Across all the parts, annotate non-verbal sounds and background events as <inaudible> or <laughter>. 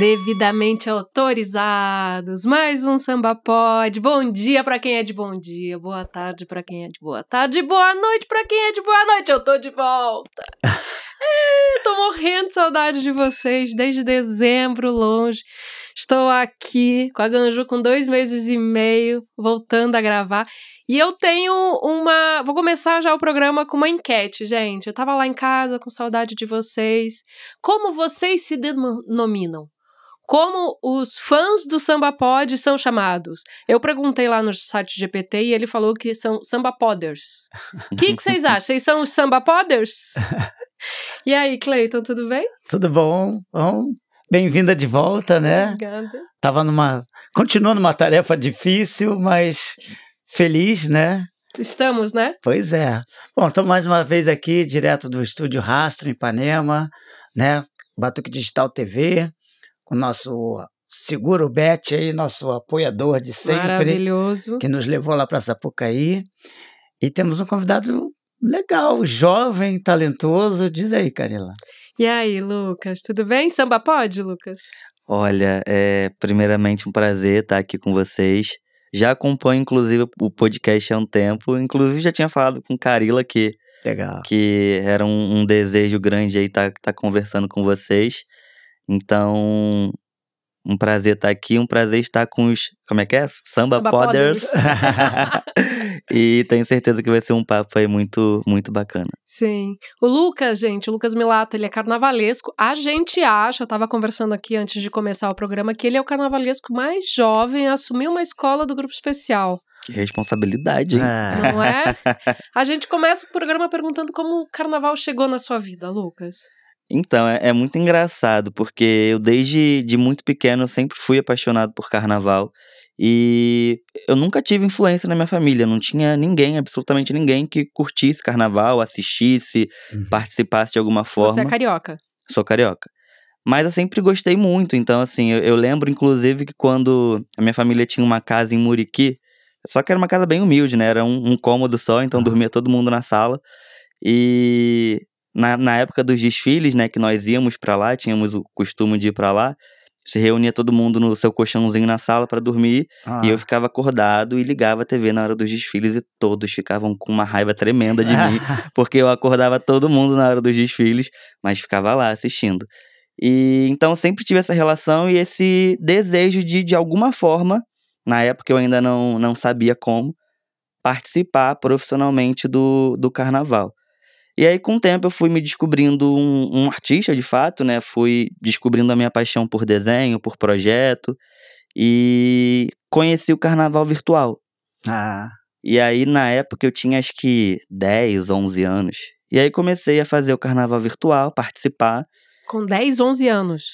devidamente autorizados. Mais um samba pode. Bom dia para quem é de bom dia, boa tarde para quem é de boa tarde, boa noite para quem é de boa noite. Eu tô de volta. <laughs> é, tô morrendo de saudade de vocês desde dezembro longe. Estou aqui com a Ganju com dois meses e meio, voltando a gravar. E eu tenho uma. Vou começar já o programa com uma enquete, gente. Eu tava lá em casa com saudade de vocês. Como vocês se denominam? Como os fãs do samba pod são chamados? Eu perguntei lá no site GPT e ele falou que são samba poders. O que, que vocês acham? Vocês são os samba poders? <laughs> e aí, Cleiton, tudo bem? Tudo bom. bom. Bem-vinda de volta, né? Obrigada. Tava numa. Continua numa tarefa difícil, mas feliz, né? Estamos, né? Pois é. Bom, estou mais uma vez aqui, direto do estúdio Rastro, em Ipanema, né? Batuque Digital TV o nosso Seguro Bet aí, nosso apoiador de sempre. Né, Maravilhoso. Que nos levou lá para Sapucaí. E temos um convidado legal, jovem, talentoso. Diz aí, Carila. E aí, Lucas, tudo bem? Samba pode, Lucas? Olha, é primeiramente um prazer estar aqui com vocês. Já acompanho, inclusive, o podcast há um tempo. Inclusive, já tinha falado com Carila que, legal. que era um, um desejo grande aí estar, tá conversando com vocês. Então, um prazer estar tá aqui, um prazer estar com os. Como é que é? Samba, Samba Poders. <laughs> e tenho certeza que vai ser um papo aí muito, muito bacana. Sim. O Lucas, gente, o Lucas Milato, ele é carnavalesco. A gente acha, eu tava conversando aqui antes de começar o programa, que ele é o carnavalesco mais jovem a assumir uma escola do grupo especial. Que responsabilidade, hein? Ah. Não é? <laughs> A gente começa o programa perguntando como o carnaval chegou na sua vida, Lucas. Então, é, é, muito engraçado, porque eu desde de muito pequeno eu sempre fui apaixonado por carnaval. E eu nunca tive influência na minha família, não tinha ninguém, absolutamente ninguém que curtisse carnaval, assistisse, uhum. participasse de alguma forma. Você é carioca? Sou carioca. Mas eu sempre gostei muito, então assim, eu, eu lembro inclusive que quando a minha família tinha uma casa em Muriqui, só que era uma casa bem humilde, né? Era um, um cômodo só, então dormia todo mundo na sala. E na, na época dos desfiles, né, que nós íamos para lá, tínhamos o costume de ir para lá, se reunia todo mundo no seu colchãozinho na sala para dormir ah. e eu ah. ficava acordado e ligava a TV na hora dos desfiles e todos ficavam com uma raiva tremenda de mim, <laughs> porque eu acordava todo mundo na hora dos desfiles, mas ficava lá assistindo. E então sempre tive essa relação e esse desejo de de alguma forma, na época eu ainda não não sabia como participar profissionalmente do do carnaval. E aí, com o tempo, eu fui me descobrindo um, um artista de fato, né? Fui descobrindo a minha paixão por desenho, por projeto. E conheci o carnaval virtual. Ah. E aí, na época, eu tinha acho que 10, 11 anos. E aí comecei a fazer o carnaval virtual, participar. Com 10, 11 anos?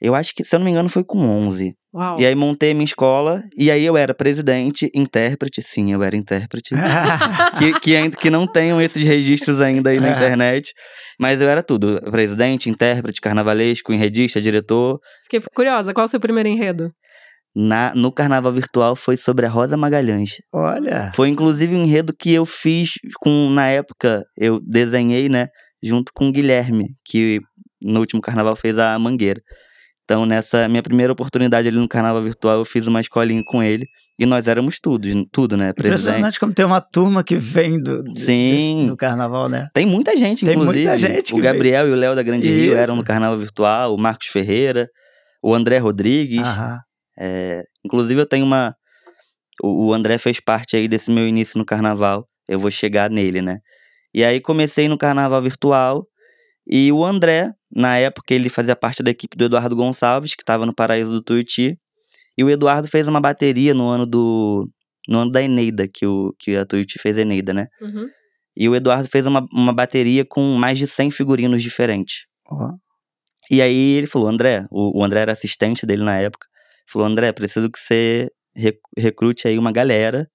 Eu acho que, se eu não me engano, foi com 11. Uau. E aí montei a minha escola, e aí eu era presidente, intérprete, sim, eu era intérprete. <laughs> que, que, ainda, que não tenham esses registros ainda aí na é. internet. Mas eu era tudo: presidente, intérprete, carnavalesco, enredista, diretor. Fiquei curiosa, qual é o seu primeiro enredo? Na, no Carnaval Virtual foi sobre a Rosa Magalhães. Olha! Foi inclusive um enredo que eu fiz com, na época, eu desenhei, né, junto com o Guilherme, que no último carnaval fez a Mangueira. Então, nessa minha primeira oportunidade ali no Carnaval Virtual, eu fiz uma escolinha com ele. E nós éramos tudo, tudo, né? Presidente. Impressionante como tem uma turma que vem do, Sim. Desse, do carnaval, né? Tem muita gente, tem inclusive. Muita gente o Gabriel e o Léo da Grande Isso. Rio eram no carnaval virtual, o Marcos Ferreira, o André Rodrigues. É, inclusive, eu tenho uma. o André fez parte aí desse meu início no carnaval. Eu vou chegar nele, né? E aí comecei no carnaval virtual. E o André, na época, ele fazia parte da equipe do Eduardo Gonçalves, que estava no Paraíso do Tuiuti. E o Eduardo fez uma bateria no ano do. No ano da Eneida, que, o, que a Tuiuti fez Eneida, né? Uhum. E o Eduardo fez uma, uma bateria com mais de 100 figurinos diferentes. Uhum. E aí ele falou, André, o, o André era assistente dele na época, falou, André, preciso que você recrute aí uma galera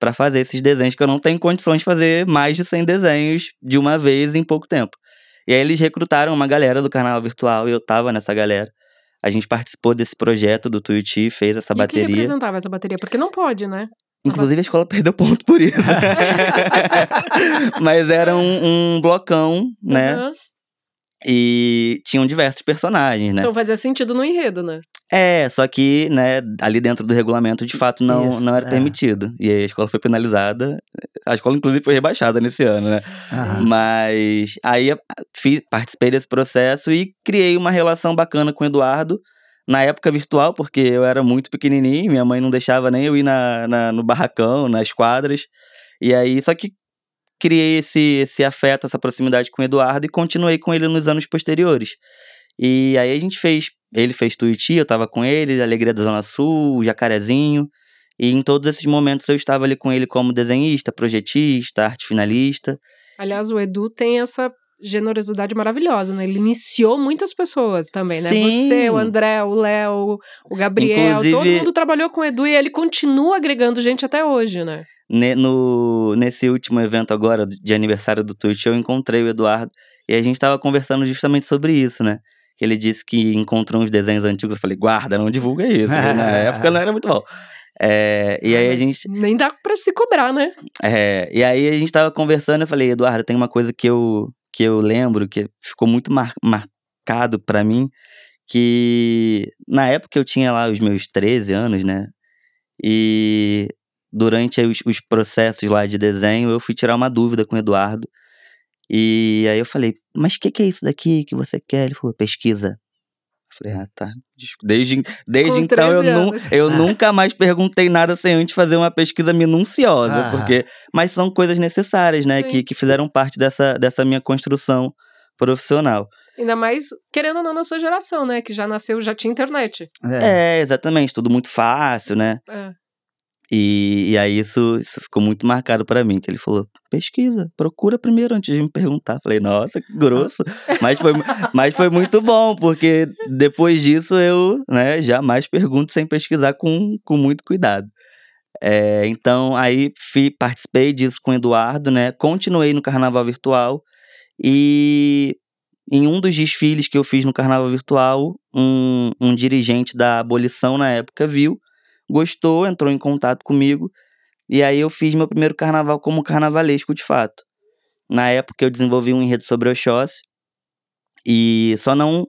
para fazer esses desenhos, que eu não tenho condições de fazer mais de 100 desenhos de uma vez em pouco tempo. E aí eles recrutaram uma galera do canal virtual e eu tava nessa galera. A gente participou desse projeto do Tuiuti, fez essa e bateria. E que representava essa bateria? Porque não pode, né? Inclusive a escola perdeu ponto por isso. <laughs> Mas era um, um blocão, né? Uhum. E tinham diversos personagens, né? Então fazia sentido no enredo, né? É, só que, né, ali dentro do regulamento, de fato, não, Isso, não era é. permitido. E aí a escola foi penalizada. A escola, inclusive, foi rebaixada nesse ano, né? Mas aí fiz, participei desse processo e criei uma relação bacana com o Eduardo. Na época virtual, porque eu era muito pequenininho, minha mãe não deixava nem eu ir na, na no barracão, nas quadras. E aí, só que criei esse, esse afeto, essa proximidade com o Eduardo e continuei com ele nos anos posteriores. E aí a gente fez. Ele fez Tuiuti, eu tava com ele, Alegria da Zona Sul, Jacarezinho. E em todos esses momentos eu estava ali com ele como desenhista, projetista, arte finalista. Aliás, o Edu tem essa generosidade maravilhosa, né? Ele iniciou muitas pessoas também, né? Sim. Você, o André, o Léo, o Gabriel, Inclusive, todo mundo trabalhou com o Edu e ele continua agregando gente até hoje, né? No, nesse último evento agora, de aniversário do Twitch, eu encontrei o Eduardo e a gente estava conversando justamente sobre isso, né? que ele disse que encontrou uns desenhos antigos. Eu falei, guarda, não divulga isso. Né? Na <laughs> época não era muito bom. É, e ah, aí a gente. Nem dá pra se cobrar, né? É, e aí a gente tava conversando, eu falei, Eduardo, tem uma coisa que eu, que eu lembro, que ficou muito mar, marcado para mim, que na época eu tinha lá os meus 13 anos, né? E durante os, os processos lá de desenho, eu fui tirar uma dúvida com o Eduardo e aí eu falei, mas o que, que é isso daqui que você quer? Ele falou, pesquisa. Eu falei, ah, tá. Desde, desde então eu, nu, eu ah. nunca mais perguntei nada sem antes fazer uma pesquisa minuciosa, ah. porque. Mas são coisas necessárias, né? Que, que fizeram parte dessa, dessa minha construção profissional. Ainda mais, querendo ou não, na sua geração, né? Que já nasceu, já tinha internet. É, é exatamente, tudo muito fácil, né? É. E, e aí isso, isso ficou muito marcado para mim, que ele falou, pesquisa, procura primeiro antes de me perguntar. Falei, nossa, que grosso. <laughs> mas foi, mas foi muito bom, porque depois disso eu né, jamais pergunto sem pesquisar com, com muito cuidado. É, então, aí fui, participei disso com o Eduardo, né? Continuei no carnaval virtual e em um dos desfiles que eu fiz no carnaval virtual, um, um dirigente da abolição na época viu gostou, entrou em contato comigo, e aí eu fiz meu primeiro carnaval como carnavalesco de fato. Na época eu desenvolvi um enredo sobre Oxóssi, e só não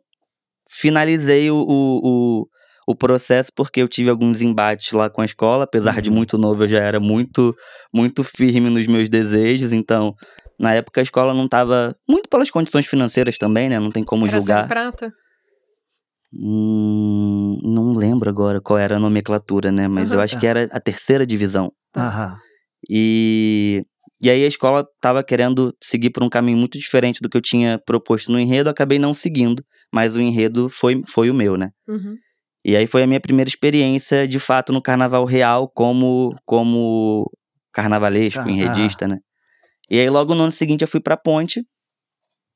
finalizei o, o, o, o processo porque eu tive alguns embates lá com a escola, apesar de uhum. muito novo eu já era muito, muito firme nos meus desejos, então na época a escola não estava muito pelas condições financeiras também, né? Não tem como era julgar. Só prata. Hum, não lembro agora qual era a nomenclatura, né? Mas uhum, eu acho tá. que era a terceira divisão. Uhum. E, e aí a escola estava querendo seguir por um caminho muito diferente do que eu tinha proposto no enredo, acabei não seguindo, mas o enredo foi, foi o meu, né? Uhum. E aí foi a minha primeira experiência, de fato, no carnaval real como, como carnavalesco, tá, enredista, né? E aí logo no ano seguinte eu fui pra ponte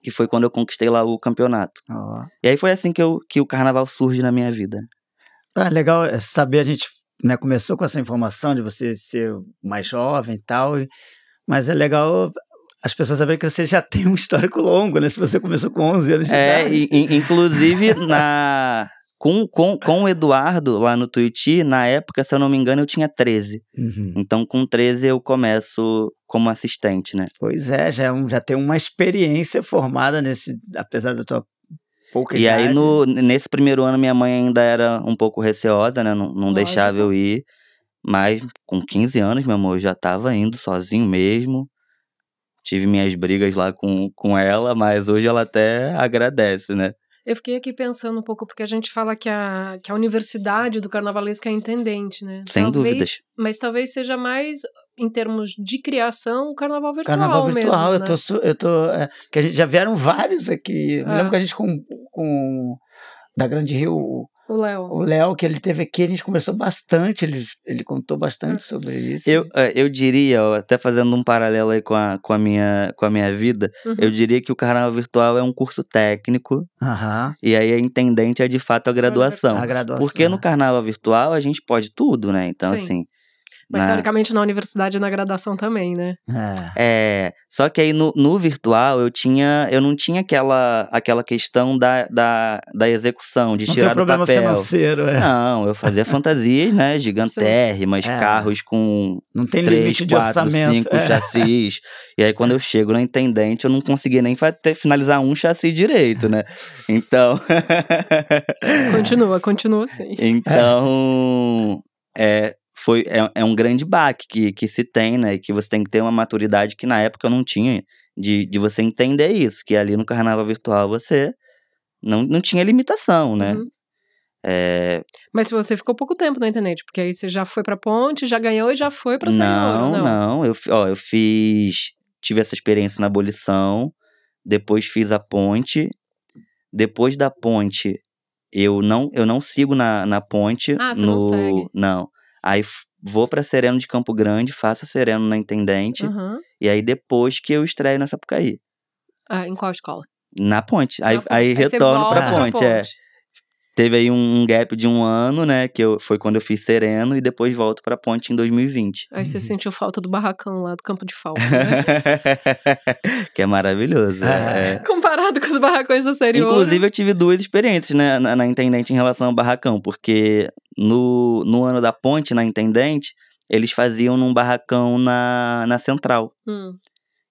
que foi quando eu conquistei lá o campeonato. Oh. E aí foi assim que, eu, que o carnaval surge na minha vida. Ah, legal é saber, a gente né, começou com essa informação de você ser mais jovem e tal, mas é legal as pessoas saberem que você já tem um histórico longo, né? Se você começou com 11 anos de é, idade. É, inclusive na... Com, com, com o Eduardo lá no Twitch, na época, se eu não me engano, eu tinha 13. Uhum. Então, com 13, eu começo como assistente, né? Pois é, já, é já tem uma experiência formada nesse. Apesar da tua pouca e idade. E aí, no, nesse primeiro ano, minha mãe ainda era um pouco receosa, né? Não, não deixava eu ir. Mas com 15 anos, meu amor, eu já tava indo sozinho mesmo. Tive minhas brigas lá com, com ela, mas hoje ela até agradece, né? Eu fiquei aqui pensando um pouco, porque a gente fala que a, que a universidade do carnavalesco é intendente, né? Sem talvez, dúvidas. Mas talvez seja mais, em termos de criação, o carnaval virtual. Carnaval virtual, mesmo, eu, estou né? eu tô. É, que a gente, já vieram vários aqui. É. lembro que a gente com, com. Da Grande Rio, o Léo. O Léo, que ele teve aqui, a gente conversou bastante, ele, ele contou bastante hum. sobre isso. Eu, é, eu diria, até fazendo um paralelo aí com a, com a, minha, com a minha vida, uhum. eu diria que o Carnaval Virtual é um curso técnico. Uhum. E aí a intendente é de fato a graduação. A graduação. Porque no é. Carnaval Virtual a gente pode tudo, né? Então, Sim. assim, mas, né? teoricamente, na universidade e é na graduação também, né? É. é só que aí no, no, virtual eu tinha. Eu não tinha aquela, aquela questão da, da, da execução, de não tirar tem do problema papel. financeiro, é. Não, eu fazia fantasias, né? <laughs> Gigantérrimas, é. carros com. Não tem limite de orçamento. Cinco é. chassis. E aí, quando eu chego no intendente, eu não conseguia nem finalizar um chassi direito, né? Então. <laughs> continua, continua sim. Então. É, foi é, é um grande baque que, que se tem, né? Que você tem que ter uma maturidade que na época eu não tinha, de, de você entender isso, que ali no carnaval virtual você não, não tinha limitação, né? Uhum. É... Mas você ficou pouco tempo na internet, porque aí você já foi pra ponte, já ganhou e já foi pra sair não, ouro, não, não. Eu, ó, eu fiz. Tive essa experiência na abolição, depois fiz a ponte. Depois da ponte, eu não, eu não sigo na, na ponte. Ah, você no, não segue? Não. Aí vou para Sereno de Campo Grande, faço a Sereno na Intendente. Uhum. E aí depois que eu estreio na Sapucaí. Ah, em qual escola? Na ponte. Aí, ponte. aí, aí retorno pra ponte, pra ponte, é. Teve aí um, gap de um ano, né? Que eu, foi quando eu fiz Sereno e depois volto pra Ponte em 2020. Aí você uhum. sentiu falta do barracão lá do Campo de Falta, né? <laughs> que é maravilhoso. É, ah. É. Comparado com os barracões da série Inclusive, eu tive duas experiências né, na, na Intendente em relação ao barracão, porque no, no ano da Ponte, na Intendente, eles faziam num barracão na, na Central. Hum.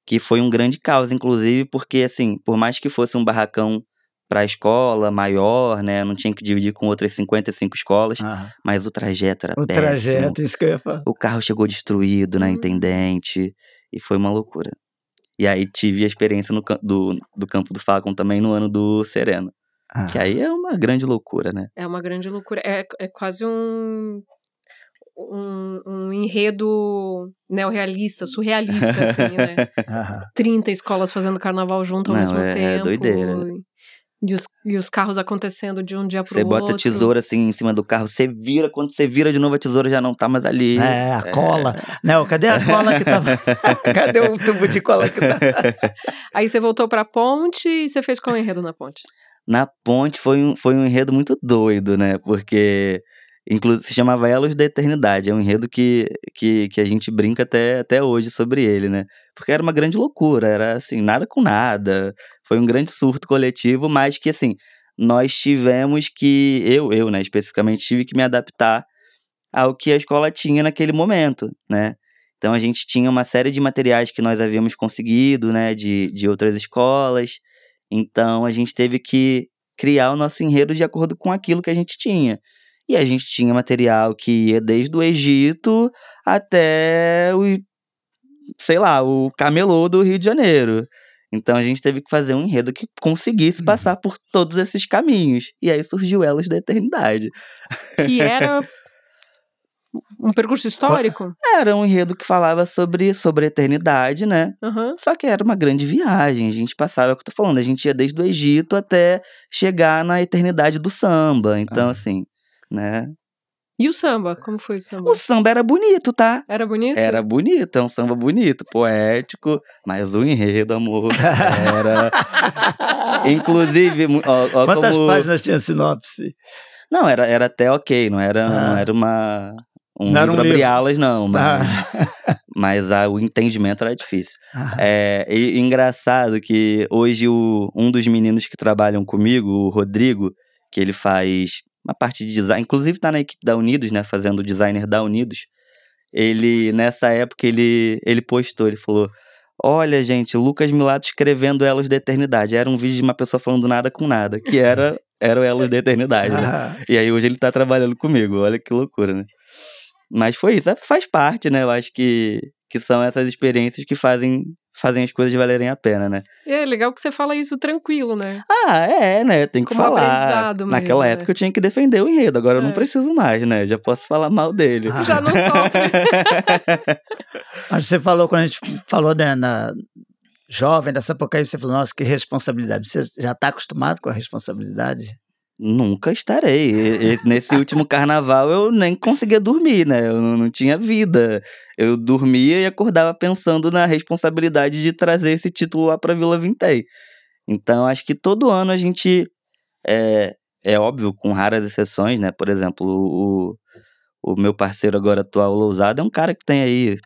Que foi um grande caos, inclusive, porque, assim, por mais que fosse um barracão para a escola maior, né? Eu não tinha que dividir com outras 55 escolas, mas o trajeto era o péssimo. O trajeto, isso que eu ia falar. O carro chegou destruído na hum. Intendente e foi uma loucura. E aí tive a experiência no, do, do campo do Falcon também no ano do Sereno. Ah. Que aí é uma grande loucura, né? É uma grande loucura. É, é quase um, um, um enredo neorrealista, surrealista, assim, né? <laughs> Trinta 30 escolas fazendo carnaval junto ao Não, mesmo é, é tempo. É doideira. Né? E os, e os carros acontecendo de um dia pro o outro. Você bota a tesoura assim em cima do carro, você vira, quando você vira de novo a tesoura já não tá mais ali. É, a é. cola. Não, cadê a cola que tava? <laughs> cadê o tubo de cola que tava? Tá? <laughs> Aí você voltou pra ponte e você fez qual enredo na ponte? Na ponte foi um, foi um enredo muito doido, né? Porque inclusive se chamava Elos da Eternidade. É um enredo que, que, que a gente brinca até, até hoje sobre ele, né? Porque era uma grande loucura, era assim, nada com nada. Foi um grande surto coletivo, mas que assim, nós tivemos que, eu, eu, né, especificamente, tive que me adaptar ao que a escola tinha naquele momento, né? Então a gente tinha uma série de materiais que nós havíamos conseguido, né, de, de outras escolas. Então a gente teve que criar o nosso enredo de acordo com aquilo que a gente tinha. E a gente tinha material que ia desde o Egito até o, sei lá, o camelô do Rio de Janeiro. Então a gente teve que fazer um enredo que conseguisse uhum. passar por todos esses caminhos. E aí surgiu Elas da Eternidade. Que era <laughs> um percurso histórico? Era um enredo que falava sobre, sobre a eternidade, né? Uhum. Só que era uma grande viagem. A gente passava, é o que eu tô falando, a gente ia desde o Egito até chegar na eternidade do samba. Então, ah. assim, né? E o samba? Como foi o samba? O samba era bonito, tá? Era bonito? Era bonito, é um samba bonito, poético, mas o enredo, amor, era. <laughs> Inclusive. Ó, ó Quantas como... páginas tinha sinopse? Não, era, era até ok, não era, ah. não era uma. Um não livro, um livro. alas, não, mas, ah. <laughs> mas a, o entendimento era difícil. Ah. É, e, engraçado que hoje o, um dos meninos que trabalham comigo, o Rodrigo, que ele faz uma parte de design, inclusive está na equipe da Unidos, né, fazendo o designer da Unidos. Ele nessa época ele ele postou, ele falou: "Olha, gente, Lucas Milato escrevendo Elos da Eternidade". Era um vídeo de uma pessoa falando nada com nada, que era <laughs> era o Elos da Eternidade, né? Ah. E aí hoje ele está trabalhando comigo. Olha que loucura, né? Mas foi isso, é, faz parte, né? Eu acho que que são essas experiências que fazem fazem as coisas valerem a pena, né? é legal que você fala isso tranquilo, né? Ah, é, né? Tem que falar. Mesmo, Naquela época época eu tinha que defender o enredo, agora é. eu não é. preciso mais, né? Já posso falar mal dele. Ah. <laughs> Já não sofre. <laughs> Mas você falou, quando a gente falou né, na jovem, dessa época aí, você falou, nossa, que responsabilidade. Você já está acostumado com a responsabilidade? nunca estarei. E, e nesse último carnaval eu nem conseguia dormir, né? Eu não, não tinha vida. Eu dormia e acordava pensando na responsabilidade de trazer esse título lá para Vila Vintei. Então acho que todo ano a gente é, é óbvio, com raras exceções, né? Por exemplo, o, o meu parceiro agora atual, Lousado, é um cara que tem aí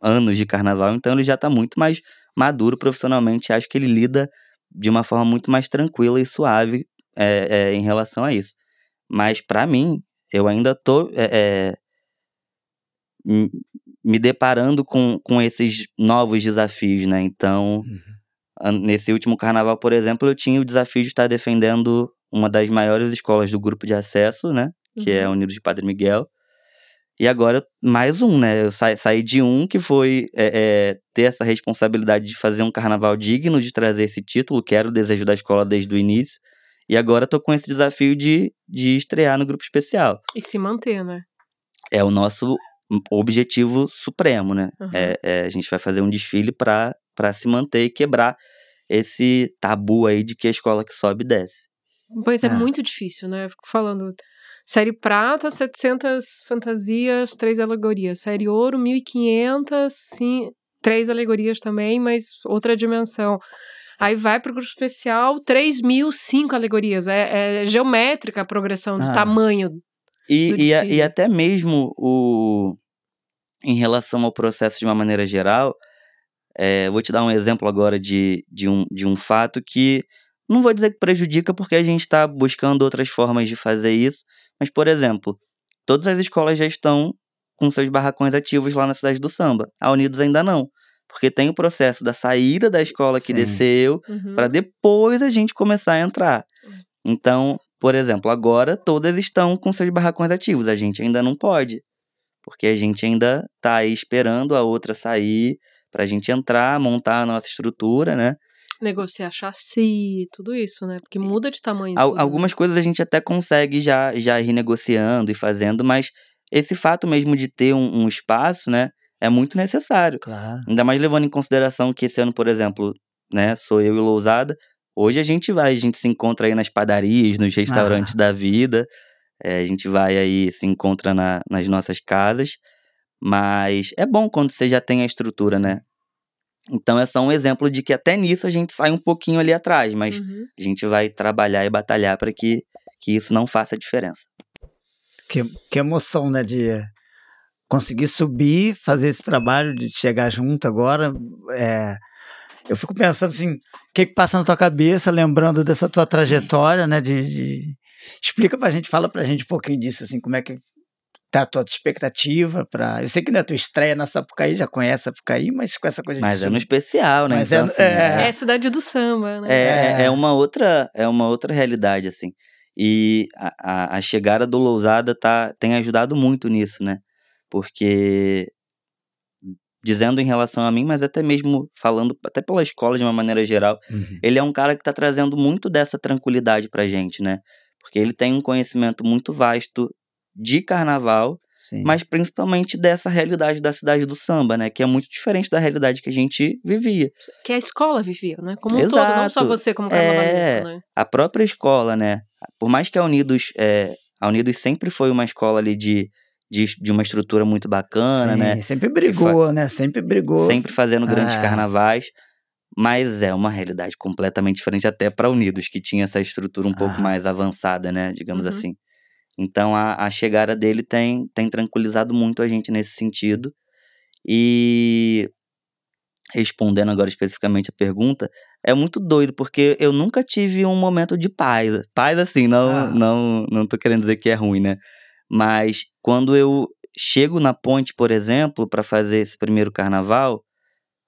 anos de carnaval, então ele já tá muito mais maduro profissionalmente. Acho que ele lida de uma forma muito mais tranquila e suave é, é, em relação a isso. Mas para mim, eu ainda tô é, é me deparando com, com esses novos desafios, né? Então, uhum. nesse último carnaval, por exemplo, eu tinha o desafio de estar defendendo uma das maiores escolas do grupo de acesso, né? Que uhum. é a uhum. Unidos de Padre Miguel. E agora, mais um, né? Eu sa saí de um que foi é, é, ter essa responsabilidade de fazer um carnaval digno, de trazer esse título, que era o desejo da escola desde o início. E agora tô com esse desafio de, de estrear no grupo especial. E se manter, né? É o nosso objetivo supremo, né? Uhum. É, é, a gente vai fazer um desfile para se manter e quebrar esse tabu aí de que a escola que sobe desce. Pois é, ah. muito difícil, né? Eu fico falando. Série prata, 700 fantasias, três alegorias. Série ouro, 1500, sim, três alegorias também, mas outra dimensão. Aí vai para o grupo especial, 3 mil, cinco alegorias. É, é geométrica a progressão do ah. tamanho. E, do e, a, e até mesmo o, em relação ao processo de uma maneira geral, é, vou te dar um exemplo agora de, de, um, de um fato que não vou dizer que prejudica, porque a gente está buscando outras formas de fazer isso. Mas, por exemplo, todas as escolas já estão com seus barracões ativos lá na cidade do samba. A Unidos ainda não. Porque tem o processo da saída da escola que Sim. desceu, uhum. para depois a gente começar a entrar. Então, por exemplo, agora todas estão com seus barracões ativos, a gente ainda não pode. Porque a gente ainda está aí esperando a outra sair, para a gente entrar, montar a nossa estrutura, né? Negociar chassi, tudo isso, né? Porque muda de tamanho. Al tudo, né? algumas né? coisas a gente até consegue já, já ir negociando e fazendo, mas esse fato mesmo de ter um, um espaço, né? é muito necessário. Claro. Ainda mais levando em consideração que esse ano, por exemplo, né, sou eu e Lousada. Hoje a gente vai, a gente se encontra aí nas padarias, nos restaurantes ah. da vida. É, a gente vai aí, se encontra na, nas nossas casas. Mas é bom quando você já tem a estrutura, né? Sim. né? Então é só um exemplo de que até nisso a gente sai um pouquinho ali atrás, mas uhum. a gente vai trabalhar e batalhar para que, que isso não faça diferença. Que, que emoção, né, de conseguir subir, fazer esse trabalho de chegar junto agora. É, eu fico pensando assim, o que, que passa na tua cabeça, lembrando dessa tua trajetória, né? De, de... Explica pra gente, fala pra gente um pouquinho disso, assim, como é que tá a tua expectativa para Eu sei que não é tua estreia na Sapucaí, já conhece a Sapucaí, mas com essa coisa mas de... Mas é no especial, né? Mas é então, é, assim, é... é, a cidade do samba, né? É, é, é, é. uma, outra, é uma outra realidade, assim. E a, a, a chegada do Lousada tá, tem ajudado muito nisso, né? porque dizendo em relação a mim, mas até mesmo falando até pela escola de uma maneira geral, uhum. ele é um cara que está trazendo muito dessa tranquilidade para gente, né? Porque ele tem um conhecimento muito vasto de carnaval, Sim. mas principalmente dessa realidade da cidade do samba, né? Que é muito diferente da realidade que a gente vivia. Que a escola vivia, né? Como um Exato. todo, não só você como carnavalista. é, né? A própria escola, né? Por mais que a Unidos, é, a Unidos sempre foi uma escola ali de de, de uma estrutura muito bacana, Sim, né? Sempre brigou, né? Sempre brigou. Sempre fazendo grandes ah. carnavais. Mas é uma realidade completamente diferente, até para Unidos, que tinha essa estrutura um ah. pouco mais avançada, né? Digamos uhum. assim. Então a, a chegada dele tem, tem tranquilizado muito a gente nesse sentido. E respondendo agora especificamente a pergunta, é muito doido, porque eu nunca tive um momento de paz. Paz, assim, não, ah. não, não tô querendo dizer que é ruim, né? Mas quando eu chego na ponte, por exemplo, para fazer esse primeiro carnaval,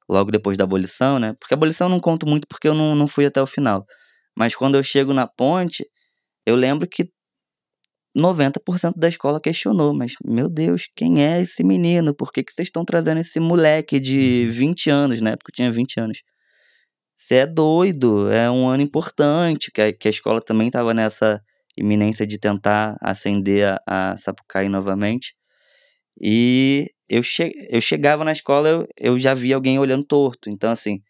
logo depois da abolição, né? Porque a abolição eu não conto muito porque eu não, não fui até o final. Mas quando eu chego na ponte, eu lembro que 90% da escola questionou, mas meu Deus, quem é esse menino? Por que, que vocês estão trazendo esse moleque de 20 uhum. anos, né? Porque eu tinha 20 anos. Você é doido, é um ano importante, que a, que a escola também estava nessa iminência de tentar acender a, a Sapucaí novamente. E eu, che eu chegava na escola, eu, eu já via alguém olhando torto. Então, assim,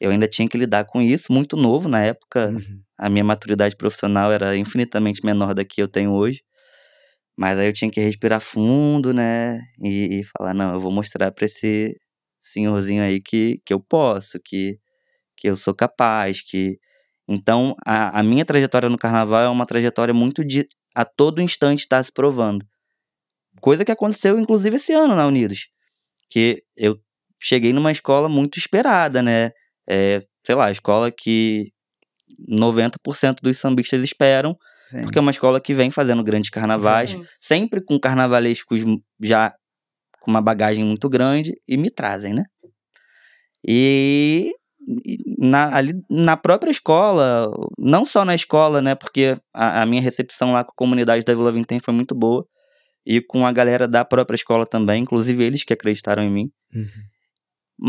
eu ainda tinha que lidar com isso, muito novo na época. Uhum. A minha maturidade profissional era infinitamente menor da que eu tenho hoje. Mas aí eu tinha que respirar fundo, né? E, e falar: não, eu vou mostrar para esse senhorzinho aí que, que eu posso, que, que eu sou capaz, que, então, a, a minha trajetória no carnaval é uma trajetória muito de a todo instante estar tá se provando. Coisa que aconteceu, inclusive, esse ano na Unidos. Que eu cheguei numa escola muito esperada, né? É, sei lá, escola que 90% dos sambistas esperam, Sim. porque é uma escola que vem fazendo grandes carnavais, Sim. sempre com carnavalescos já com uma bagagem muito grande, e me trazem, né? E na, ali, na própria escola, não só na escola, né? Porque a, a minha recepção lá com a comunidade da Vila Vintém foi muito boa. E com a galera da própria escola também, inclusive eles que acreditaram em mim. Uhum.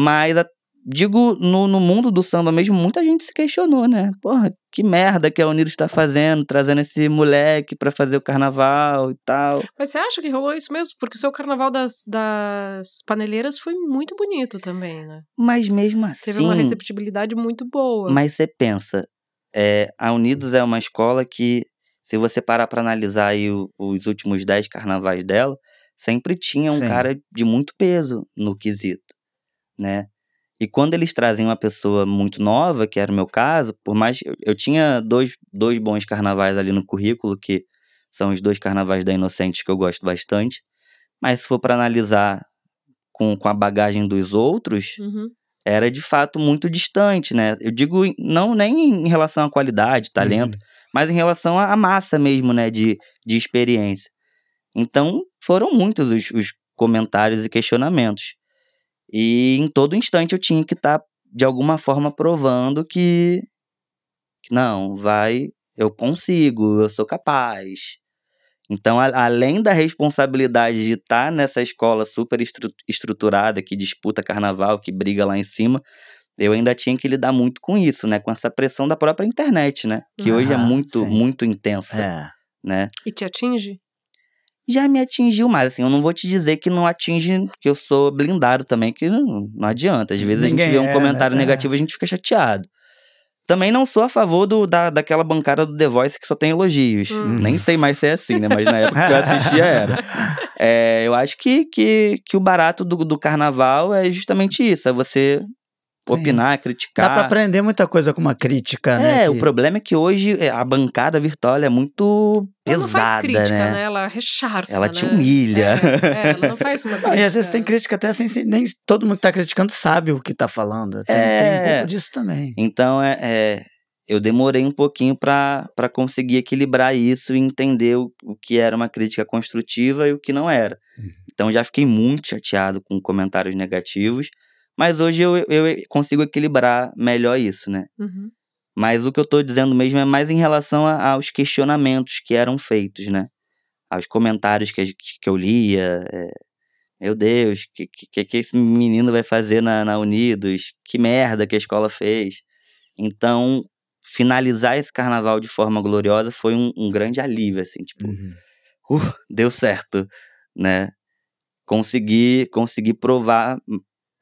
Mas a, digo, no, no mundo do samba mesmo, muita gente se questionou, né? Porra, que merda que a Unidos está fazendo, trazendo esse moleque para fazer o carnaval e tal. Mas você acha que rolou isso mesmo? Porque o seu carnaval das, das paneleiras foi muito bonito também, né? Mas mesmo assim. Teve uma assim, receptibilidade muito boa. Mas você pensa, é, a Unidos é uma escola que, se você parar para analisar aí o, os últimos dez carnavais dela, sempre tinha um Sim. cara de muito peso no quesito, né? E quando eles trazem uma pessoa muito nova, que era o meu caso, por mais. Eu tinha dois, dois bons carnavais ali no currículo, que são os dois carnavais da Inocentes que eu gosto bastante. Mas se for para analisar com, com a bagagem dos outros, uhum. era de fato muito distante, né? Eu digo não nem em relação à qualidade, uhum. talento, uhum. mas em relação à massa mesmo, né? De, de experiência. Então, foram muitos os, os comentários e questionamentos. E em todo instante eu tinha que estar, tá, de alguma forma, provando que, não, vai, eu consigo, eu sou capaz. Então, a, além da responsabilidade de estar tá nessa escola super estru estruturada que disputa carnaval, que briga lá em cima, eu ainda tinha que lidar muito com isso, né? Com essa pressão da própria internet, né? Que hoje é muito, sim. muito intensa. É. Né? E te atinge? já me atingiu mais. Assim, eu não vou te dizer que não atinge, que eu sou blindado também, que não, não adianta. Às vezes Ninguém a gente vê um é, comentário né? é. negativo e a gente fica chateado. Também não sou a favor do, da, daquela bancada do The Voice que só tem elogios. Hum. Nem sei mais se é assim, né? Mas na época que eu assistia era. <laughs> É, eu acho que, que, que o barato do, do carnaval é justamente isso: é você opinar, criticar. Dá para aprender muita coisa com uma crítica, é, né? É, que... o problema é que hoje é, a bancada virtual é muito ela pesada, ela faz crítica, né? né? Ela recharça, Ela né? te humilha. É, é, ela não faz uma crítica. <laughs> E às vezes tem crítica até assim, nem todo mundo que tá criticando sabe o que tá falando. Tem, é... tem um pouco disso também. Então, é, é eu demorei um pouquinho para conseguir equilibrar isso e entender o, o que era uma crítica construtiva e o que não era. Uhum. Então já fiquei muito chateado com comentários negativos mas hoje eu, eu consigo equilibrar melhor isso, né? Uhum. Mas o que eu estou dizendo mesmo é mais em relação a, aos questionamentos que eram feitos, né? Aos comentários que, que eu lia. É, meu Deus, o que, que, que esse menino vai fazer na, na Unidos? Que merda que a escola fez. Então, finalizar esse carnaval de forma gloriosa foi um, um grande alívio, assim, tipo, uhum. uh, deu certo, né? Consegui, consegui provar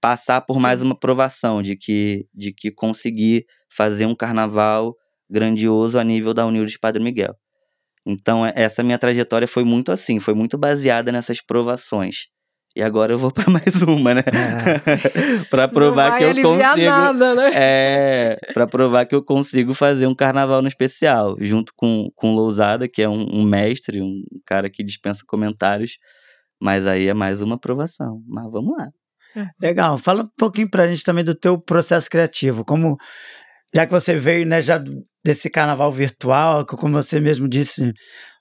passar por Sim. mais uma provação de que, de que consegui fazer um carnaval grandioso a nível da União de Padre Miguel. Então, é, essa minha trajetória foi muito assim, foi muito baseada nessas provações. E agora eu vou <laughs> para mais uma, né? É. <laughs> para provar que eu consigo. Nada, né? É, para provar que eu consigo fazer um carnaval no especial, junto com com Lousada, que é um, um mestre, um cara que dispensa comentários. Mas aí é mais uma aprovação. Mas vamos lá. É. Legal. Fala um pouquinho pra gente também do teu processo criativo. Como, já que você veio, né, já desse carnaval virtual, como você mesmo disse,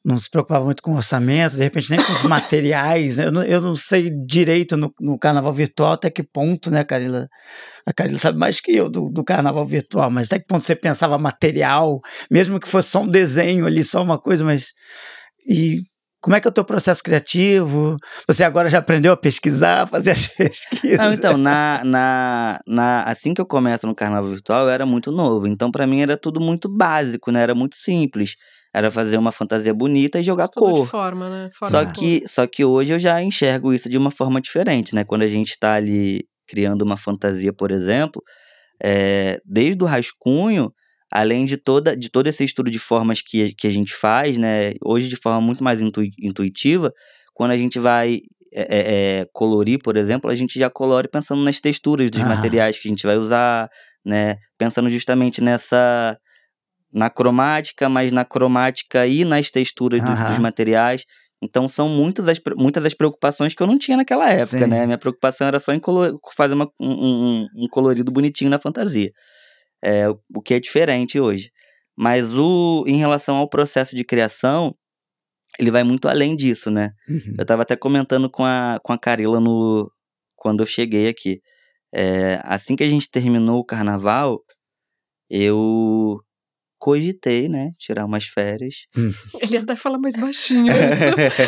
não se preocupava muito com orçamento, de repente nem com os <laughs> materiais. Né? Eu, não, eu não sei direito no, no, carnaval virtual até que ponto, né, Carila? A Carila sabe mais que eu do, do, carnaval virtual, mas até que ponto você pensava material, mesmo que fosse só um desenho ali, só uma coisa, mas. E como é que é o teu processo criativo? Você agora já aprendeu a pesquisar, <laughs> fazer as pesquisas? Não, então, na, na, na, assim que eu começo no carnaval virtual, eu era muito novo. Então, para mim, era tudo muito básico, né? Era muito simples. Era fazer uma fantasia bonita e jogar cor. De forma, né? só, que, cor. só que hoje eu já enxergo isso de uma forma diferente, né? Quando a gente está ali criando uma fantasia, por exemplo, é, desde o rascunho além de, toda, de todo esse estudo de formas que, que a gente faz, né, hoje de forma muito mais intu, intuitiva, quando a gente vai é, é, é, colorir, por exemplo, a gente já colore pensando nas texturas dos ah. materiais que a gente vai usar, né, pensando justamente nessa na cromática, mas na cromática e nas texturas dos, dos materiais. Então são muitas as, muitas as preocupações que eu não tinha naquela época, né. Sim. né? Minha preocupação era só em fazer uma, um, um, colorido bonitinho na fantasia é, o que é diferente hoje. Mas o, em relação ao processo de criação, ele vai muito além disso, né? Uhum. Eu estava até comentando com a, com a Carila no, quando eu cheguei aqui. É, assim que a gente terminou o carnaval, eu cogitei, né, tirar umas férias. Hum. Ele até fala mais baixinho <laughs> isso.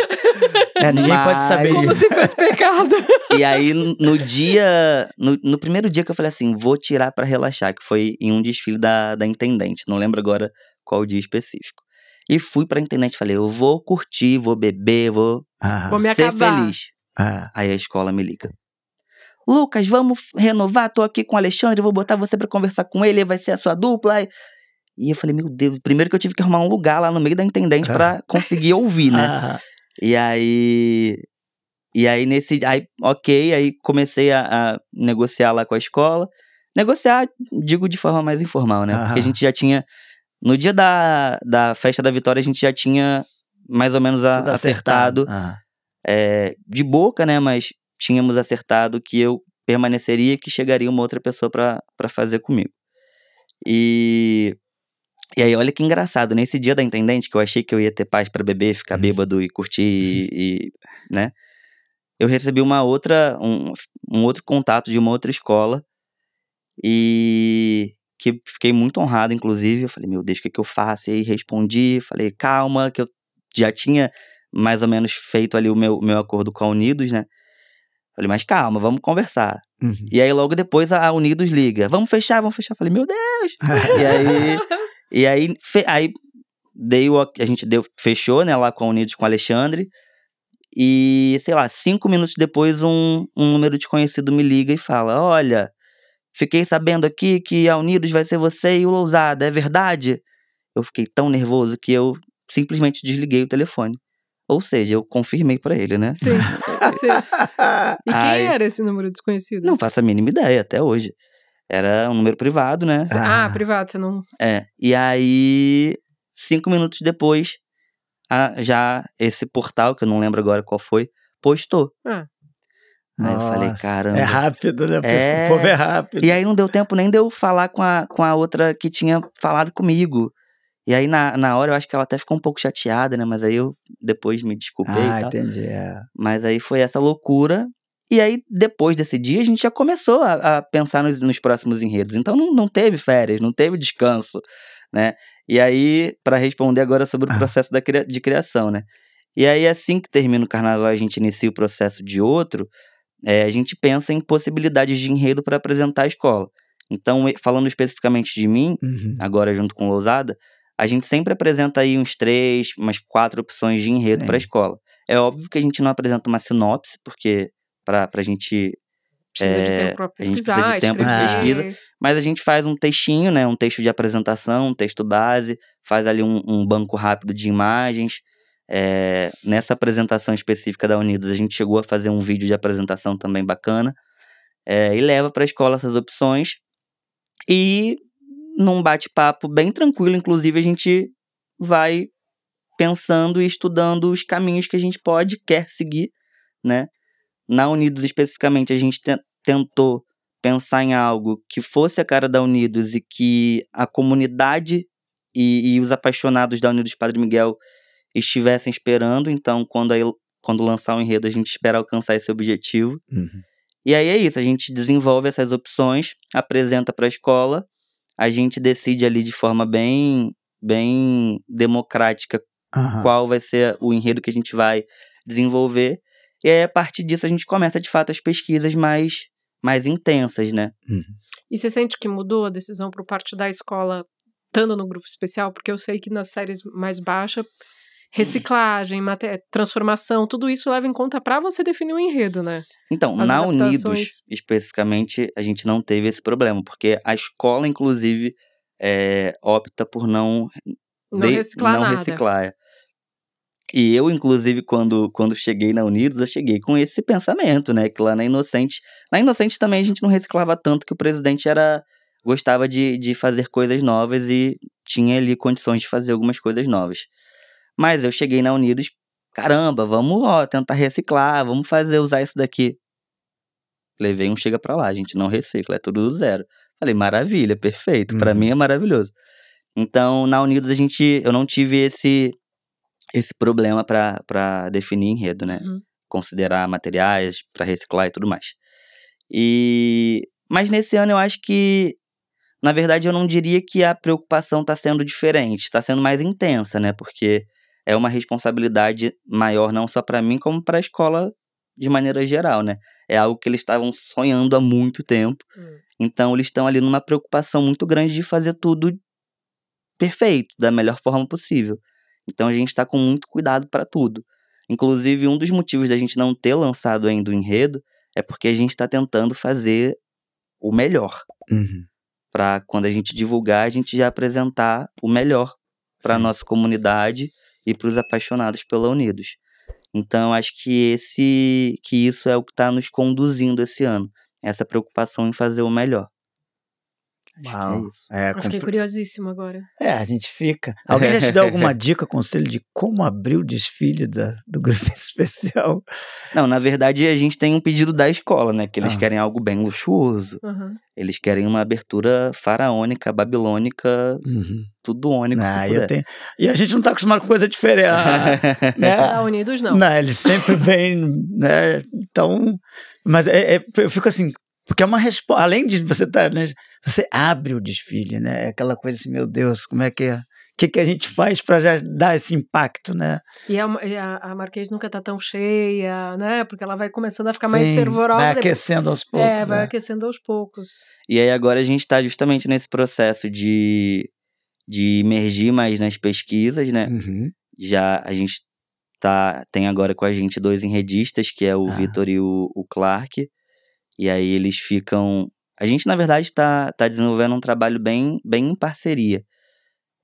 é, ninguém Mas... pode saber. Como se fosse pecado. <laughs> e aí, no dia, no, no, primeiro dia que eu falei assim, vou tirar para relaxar, que foi em um desfile da, da Intendente, não lembro agora qual dia específico. E fui pra Intendente, falei, eu vou curtir, vou beber, vou, ah, ser acabar. feliz. Ah. Aí a escola me liga. Lucas, vamos renovar, tô aqui com o Alexandre, vou botar você para conversar com ele, vai ser a sua dupla. E eu falei, meu Deus, primeiro que eu tive que arrumar um lugar lá no meio da intendente para <laughs> conseguir ouvir, né? E aí. E aí, nesse. Aí, ok, aí comecei a, a, negociar lá com a escola. Negociar, digo de forma mais informal, né? Porque a gente já tinha. No dia da, da festa da vitória, a gente já tinha mais ou menos a, acertado. acertado é, de boca, né? Mas tínhamos acertado que eu permaneceria que chegaria uma outra pessoa para fazer comigo. E e aí, olha que engraçado, nesse dia da intendente, que eu achei que eu ia ter paz para beber, ficar uhum. bêbado e curtir, e, <laughs> e, né? Eu recebi uma outra, um, um outro contato de uma outra escola e que fiquei muito honrado, inclusive. Eu falei, meu Deus, o que, é que eu faço? E aí respondi, falei, calma, que eu já tinha mais ou menos feito ali o meu, meu acordo com a Unidos, né? Falei, mas calma, vamos conversar. Uhum. E aí logo depois a Unidos liga, vamos fechar, vamos fechar. Falei, meu Deus! e aí <laughs> <laughs> E aí, fe, aí dei o, a gente deu, fechou, né, lá com a Unidos com o Alexandre. E, sei lá, cinco minutos depois, um, um número desconhecido me liga e fala: Olha, fiquei sabendo aqui que a Unidos vai ser você e o Lousada, é verdade? Eu fiquei tão nervoso que eu simplesmente desliguei o telefone. Ou seja, eu confirmei para ele, né? Sim, sim. <laughs> E quem Ai, era esse número desconhecido? Não faço a mínima ideia até hoje. Era um número privado, né? Ah, ah privado, você não. É. E aí, cinco minutos depois, a, já esse portal, que eu não lembro agora qual foi, postou. Ah. Aí Nossa, eu falei, caramba. É rápido, né? É... O povo é rápido. E aí não deu tempo nem de eu falar com a, com a outra que tinha falado comigo. E aí, na, na hora, eu acho que ela até ficou um pouco chateada, né? Mas aí eu depois me desculpei. Ah, entendi. É. Mas aí foi essa loucura. E aí, depois desse dia, a gente já começou a, a pensar nos, nos, próximos enredos. Então, não, não teve férias, não teve descanso, né? E aí, para responder agora sobre o ah. processo da, de criação, né? E aí, assim que termina o carnaval, a gente inicia o processo de outro, é, a gente pensa em possibilidades de enredo para apresentar a escola. Então, falando especificamente de mim, uhum. agora junto com Lousada, a gente sempre apresenta aí uns três, umas quatro opções de enredo para a escola. É óbvio que a gente não apresenta uma sinopse, porque para eh, a gente. Precisa é, de tempo para pesquisar. A gente precisa de tempo de pesquisa. É. Mas a gente faz um textinho, né? Um texto de apresentação, um texto base, faz ali um, um banco rápido de imagens. É, nessa apresentação específica da Unidos, a gente chegou a fazer um vídeo de apresentação também bacana. É, e leva para a escola essas opções. E num bate-papo bem tranquilo, inclusive, a gente vai pensando e estudando os caminhos que a gente pode, quer seguir, né? Na Unidos especificamente, a gente te tentou pensar em algo que fosse a cara da Unidos e que a comunidade e, e os apaixonados da Unidos Padre Miguel estivessem esperando. Então, quando, a, quando lançar o enredo, a gente espera alcançar esse objetivo. Uhum. E aí é isso, a gente desenvolve essas opções, apresenta para a escola, a gente decide ali de forma bem, bem democrática uhum. qual vai ser o enredo que a gente vai desenvolver. E aí, a partir disso, a gente começa, de fato, as pesquisas mais, mais intensas, né? Uhum. E você sente que mudou a decisão por parte da escola estando no grupo especial? Porque eu sei que nas séries mais baixas, reciclagem, transformação, tudo isso leva em conta para você definir o um enredo, né? Então, As na adaptações... Unidos, especificamente, a gente não teve esse problema, porque a escola, inclusive, é, opta por não, não reciclar. Não nada. reciclar. É. E eu, inclusive, quando, quando cheguei na Unidos, eu cheguei com esse pensamento, né? Que lá na Inocente. Na Inocente também a gente não reciclava tanto que o presidente era. gostava de, de fazer coisas novas e tinha ali condições de fazer algumas coisas novas. Mas eu cheguei na Unidos, caramba, vamos ó, tentar reciclar, vamos fazer, usar isso daqui. Levei um chega pra lá, a gente não recicla, é tudo do zero. Falei, maravilha, perfeito, uhum. para mim é maravilhoso. Então, na Unidos a gente, eu não tive esse esse problema para definir enredo, né? Uhum. Considerar materiais para reciclar e tudo mais. E mas nesse ano eu acho que na verdade eu não diria que a preocupação está sendo diferente, está sendo mais intensa, né? Porque é uma responsabilidade maior não só para mim como para a escola de maneira geral, né? É algo que eles estavam sonhando há muito tempo. Uhum. Então eles estão ali numa preocupação muito grande de fazer tudo perfeito, da melhor forma possível. Então a gente está com muito cuidado para tudo. Inclusive, um dos motivos da gente não ter lançado ainda o enredo é porque a gente está tentando fazer o melhor. Uhum. Para quando a gente divulgar, a gente já apresentar o melhor para a nossa comunidade e para os apaixonados pela Unidos. Então, acho que esse que isso é o que está nos conduzindo esse ano. Essa preocupação em fazer o melhor. Uau. É, eu fiquei comp... curiosíssimo agora. É, a gente fica. Alguém já te deu alguma dica, conselho de como abrir o desfile da, do grupo <laughs> especial? Não, na verdade a gente tem um pedido da escola, né? Que eles ah. querem algo bem luxuoso. Uhum. Eles querem uma abertura faraônica, babilônica, uhum. tudo ônico. Ah, eu tenho... E a gente não está acostumado com coisa diferente. <laughs> né? Tá unidos não. Não, eles sempre vêm, né? Então... Mas é, é, eu fico assim, porque é uma resposta. Além de você estar. Tá, né, você abre o desfile, né? É aquela coisa assim, meu Deus, como é que é? O que, que a gente faz para já dar esse impacto, né? E a, e a, a Marquês nunca está tão cheia, né? Porque ela vai começando a ficar Sim, mais fervorosa. Vai aquecendo aos é, poucos. É, vai é. aquecendo aos poucos. E aí agora a gente está justamente nesse processo de, de emergir mais nas pesquisas, né? Uhum. Já a gente tá, tem agora com a gente dois enredistas, que é o ah. Vitor e o, o Clark. E aí eles ficam a gente, na verdade, está tá desenvolvendo um trabalho bem, bem em parceria,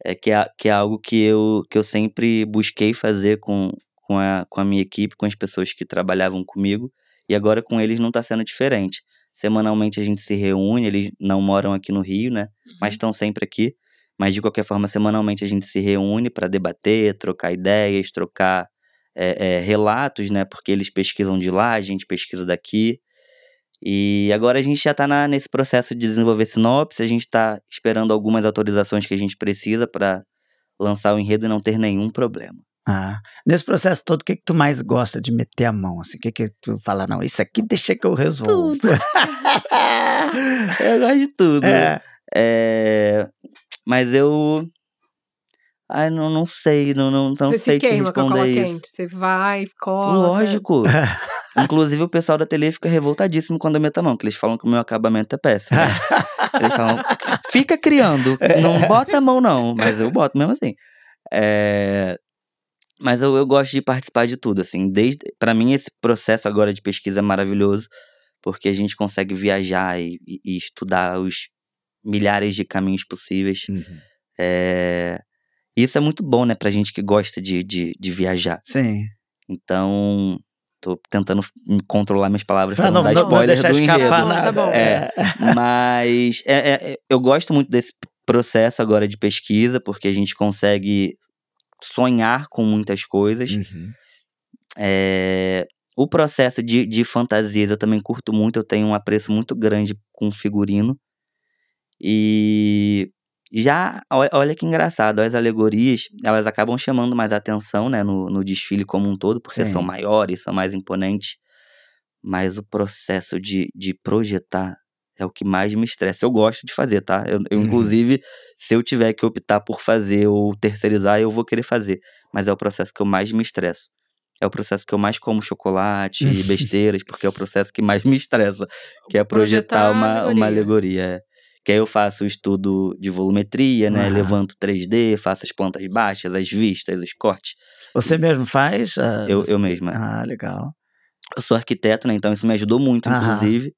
é, que, é, que é algo que eu, que eu sempre busquei fazer com, com, a, com a minha equipe, com as pessoas que trabalhavam comigo, e agora com eles não está sendo diferente. Semanalmente a gente se reúne, eles não moram aqui no Rio, né? Uhum. Mas estão sempre aqui. Mas de qualquer forma, semanalmente a gente se reúne para debater, trocar ideias, trocar é, é, relatos, né? Porque eles pesquisam de lá, a gente pesquisa daqui. E agora a gente já está nesse processo de desenvolver sinopse, a gente está esperando algumas autorizações que a gente precisa para lançar o enredo e não ter nenhum problema. Ah, nesse processo todo, o que, que tu mais gosta de meter a mão? Assim? O que, que tu fala? Não, isso aqui deixa que eu resolvo. Tudo. <laughs> eu gosto de tudo. É. é. Mas eu. Ai, não, não sei, não, não, não você sei se queima, te responder isso. Quente. Você vai, cola. Lógico. Você... <laughs> Inclusive, o pessoal da Tele fica revoltadíssimo quando eu meto a mão, que eles falam que o meu acabamento é péssimo. Né? <laughs> eles falam, fica criando, é. não bota a mão não, mas eu boto mesmo assim. É... Mas eu, eu gosto de participar de tudo, assim. Desde, para mim, esse processo agora de pesquisa é maravilhoso, porque a gente consegue viajar e, e estudar os milhares de caminhos possíveis. Uhum. É... Isso é muito bom, né, pra gente que gosta de, de, de viajar. Sim. Então, Tô tentando controlar minhas palavras para não, não, dar spoiler não do enredo. Tá é, é, mas é, é, é, eu gosto muito desse processo agora de pesquisa, porque a gente consegue sonhar com muitas coisas. Uhum. É, o processo de, de fantasias eu também curto muito, eu tenho um apreço muito grande com figurino. E já, olha que engraçado, as alegorias, elas acabam chamando mais atenção, né, no, no desfile como um todo, porque são maiores, são mais imponentes. Mas o processo de, de projetar é o que mais me estressa. Eu gosto de fazer, tá? Eu, eu uhum. inclusive, se eu tiver que optar por fazer ou terceirizar, eu vou querer fazer. Mas é o processo que eu mais me estresso. É o processo que eu mais como chocolate e <laughs> besteiras, porque é o processo que mais me estressa, que é projetar, projetar uma, alegoria. uma alegoria. É que aí eu faço o estudo de volumetria, né? Ah. Levanto 3D, faço as plantas baixas, as vistas, os cortes. Você mesmo faz? Uh, eu, você... eu mesmo. É. Ah, legal. Eu sou arquiteto, né? Então isso me ajudou muito, ah. inclusive.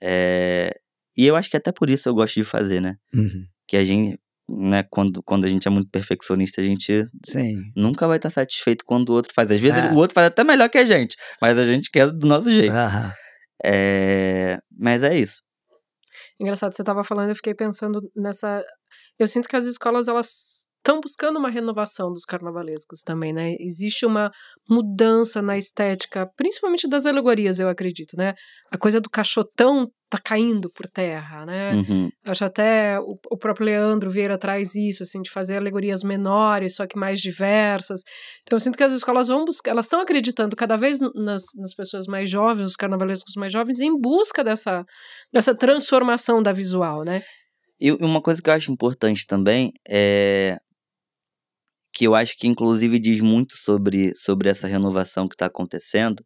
É... E eu acho que até por isso eu gosto de fazer, né? Uhum. Que a gente, né, quando, quando a gente é muito perfeccionista, a gente Sim. nunca vai estar satisfeito quando o outro faz. Às vezes é. o outro faz até melhor que a gente, mas a gente quer do nosso jeito. É... Mas é isso. Engraçado, você estava falando, eu fiquei pensando nessa. Eu sinto que as escolas elas estão buscando uma renovação dos carnavalescos também, né? Existe uma mudança na estética, principalmente das alegorias, eu acredito, né? A coisa do cachotão tá caindo por terra, né? Uhum. Acho até o, o, próprio Leandro Vieira traz isso, assim, de fazer alegorias menores, só que mais diversas. Então eu sinto que as escolas vão buscar, elas estão acreditando cada vez nas, nas pessoas mais jovens, os carnavalescos mais jovens, em busca dessa, dessa transformação da visual, né? E uma coisa que eu acho importante também é que eu acho que inclusive diz muito sobre, sobre essa renovação que está acontecendo,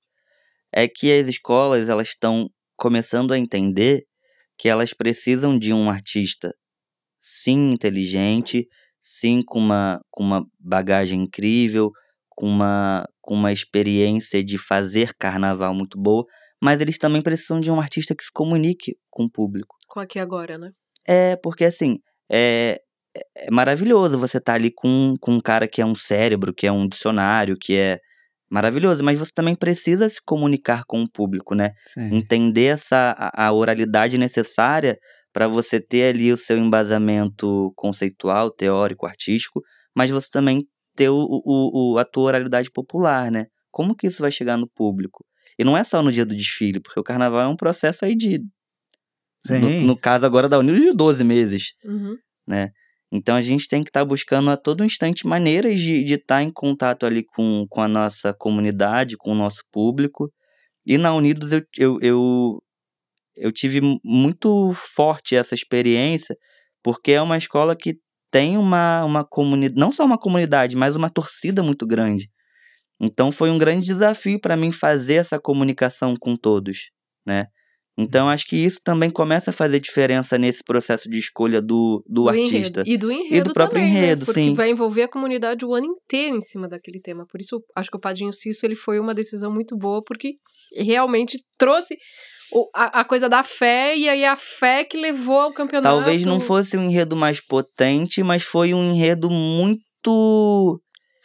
é que as escolas elas estão começando a entender que elas precisam de um artista, sim, inteligente, sim, com uma, com uma bagagem incrível, com uma, com uma experiência de fazer carnaval muito boa, mas eles também precisam de um artista que se comunique com o público. Com aqui agora, né? É, porque assim, é, é, é maravilhoso você estar tá ali com, com um cara que é um cérebro, que é um dicionário, que é maravilhoso, mas você também precisa se comunicar com o público, né? Sim. Entender essa a, a oralidade necessária para você ter ali o seu embasamento conceitual, teórico, artístico, mas você também ter o, o, o, a tua oralidade popular, né? Como que isso vai chegar no público? E não é só no dia do desfile, porque o carnaval é um processo aí de. Sim. No, no caso agora da Unido, de 12 meses. Uhum. Né? Então a gente tem que estar tá buscando a todo instante maneiras de estar tá em contato ali com, com a nossa comunidade, com o nosso público. E na Unidos eu, eu, eu, eu tive muito forte essa experiência, porque é uma escola que tem uma, uma comunidade, não só uma comunidade, mas uma torcida muito grande. Então foi um grande desafio para mim fazer essa comunicação com todos, né? Então acho que isso também começa a fazer diferença nesse processo de escolha do, do, do artista. Enredo. E do enredo. E do próprio também, né? enredo, né? Porque sim. vai envolver a comunidade o ano inteiro em cima daquele tema. Por isso, acho que o Padinho Cício ele foi uma decisão muito boa, porque realmente trouxe a, a, coisa da fé, e aí a fé que levou ao campeonato. Talvez não fosse um enredo mais potente, mas foi um enredo muito.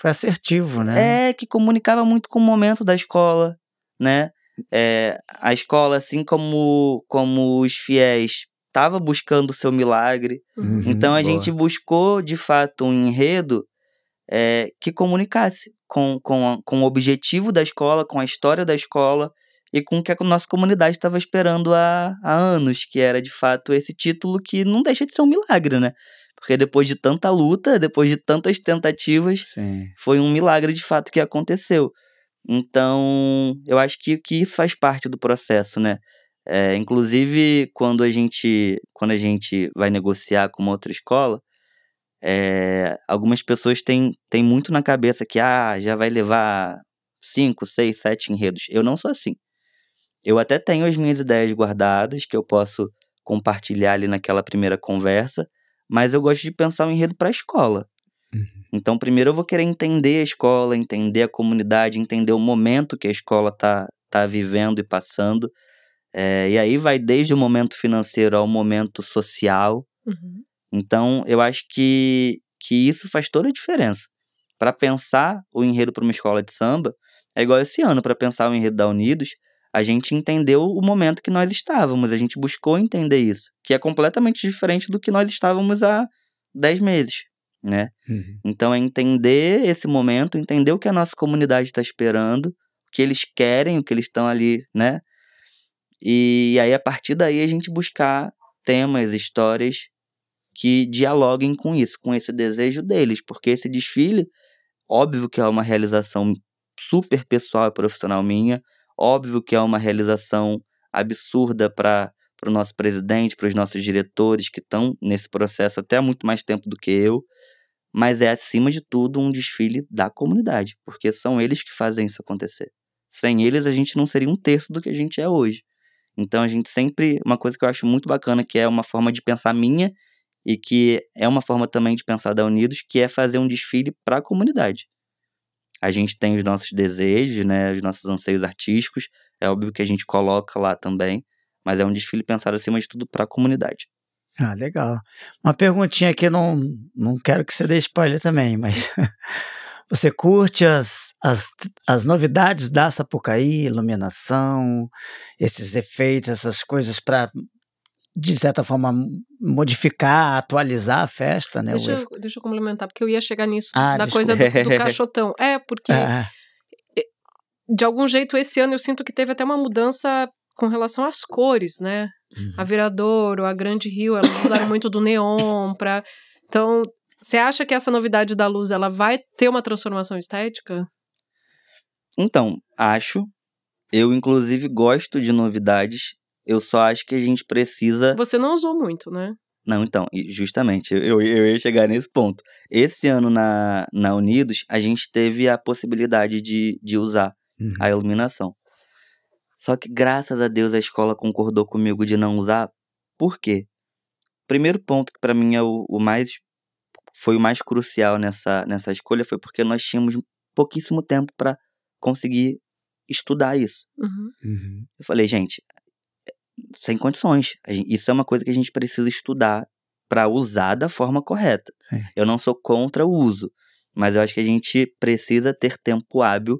Foi assertivo, né? É, que comunicava muito com o momento da escola, né? É, a escola, assim como, como os fiéis, estava buscando o seu milagre. Uhum, então a boa. gente buscou, de fato, um enredo é, que comunicasse com, com, com o objetivo da escola, com a história da escola e com o que a nossa comunidade estava esperando há, há anos, que era, de fato, esse título que não deixa de ser um milagre, né? Porque depois de tanta luta, depois de tantas tentativas, Sim. foi um milagre de fato que aconteceu. Então, eu acho que, que isso faz parte do processo, né? É, inclusive, quando a, gente, quando a gente vai negociar com uma outra escola, é, algumas pessoas têm, têm muito na cabeça que ah, já vai levar 5, 6, 7 enredos. Eu não sou assim. Eu até tenho as minhas ideias guardadas, que eu posso compartilhar ali naquela primeira conversa, mas eu gosto de pensar o um enredo para a escola. Uhum. Então, primeiro eu vou querer entender a escola, entender a comunidade, entender o momento que a escola está tá vivendo e passando. É, e aí vai desde o momento financeiro ao momento social. Uhum. Então, eu acho que, que isso faz toda a diferença. Para pensar o enredo para uma escola de samba, é igual esse ano, para pensar o enredo da Unidos, a gente entendeu o momento que nós estávamos, a gente buscou entender isso, que é completamente diferente do que nós estávamos há 10 meses né? Uhum. Então é entender esse momento, entender o que a nossa comunidade está esperando, o que eles querem, o que eles estão ali, né? E aí a partir daí a gente buscar temas, histórias que dialoguem com isso, com esse desejo deles, porque esse desfile, óbvio que é uma realização super pessoal e profissional minha, óbvio que é uma realização absurda para para o nosso presidente, para os nossos diretores que estão nesse processo até muito mais tempo do que eu, mas é acima de tudo um desfile da comunidade, porque são eles que fazem isso acontecer. Sem eles, a gente não seria um terço do que a gente é hoje. Então a gente sempre. Uma coisa que eu acho muito bacana, que é uma forma de pensar minha e que é uma forma também de pensar da Unidos, que é fazer um desfile para a comunidade. A gente tem os nossos desejos, né, os nossos anseios artísticos, é óbvio que a gente coloca lá também, mas é um desfile pensado acima de tudo para a comunidade. Ah, legal. Uma perguntinha que não, não quero que você dê spoiler também, mas <laughs> você curte as, as, as novidades da Sapucaí, iluminação, esses efeitos, essas coisas para, de certa forma, modificar, atualizar a festa, né? Deixa, eu, deixa eu complementar, porque eu ia chegar nisso, ah, da coisa do, do, <laughs> caixotão. É, porque ah. ah. de algum jeito esse ano eu sinto que teve até uma mudança com relação às cores, né? Uhum. A Viradouro, a Grande Rio, elas usaram muito do neon para Então, você acha que essa novidade da luz ela vai ter uma transformação estética? Então, acho. Eu inclusive gosto de novidades. Eu só acho que a gente precisa. Você não usou muito, né? Não, então, justamente, eu, eu ia chegar nesse ponto. Esse ano na, na Unidos, a gente teve a possibilidade de, de usar uhum. a iluminação. Só que graças a Deus a escola concordou comigo de não usar. Por quê? Primeiro ponto que para mim é o, o, mais foi o mais crucial nessa nessa escolha foi porque nós tínhamos pouquíssimo tempo para conseguir estudar isso. Uhum. Uhum. Eu falei, gente, sem condições. Isso é uma coisa que a gente precisa estudar para usar da forma correta. Sim. Eu não sou contra o uso, mas eu acho que a gente precisa ter tempo hábil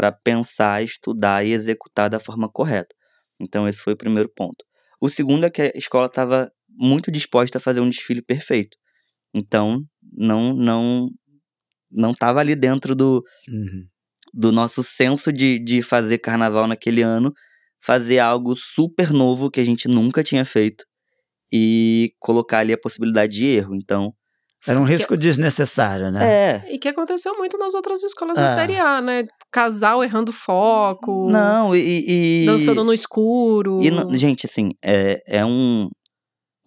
para pensar, estudar e executar da forma correta. Então, esse foi o primeiro ponto. O segundo é que a escola estava muito disposta a fazer um desfile perfeito. Então, não não não estava ali dentro do, uhum. do nosso senso de, de fazer carnaval naquele ano, fazer algo super novo que a gente nunca tinha feito e colocar ali a possibilidade de erro. Então, era um risco que... desnecessário, né? É. E que aconteceu muito nas outras escolas da ah. Série A, né? casal errando foco. Não, e. e dançando no escuro. E gente, assim, é, é um.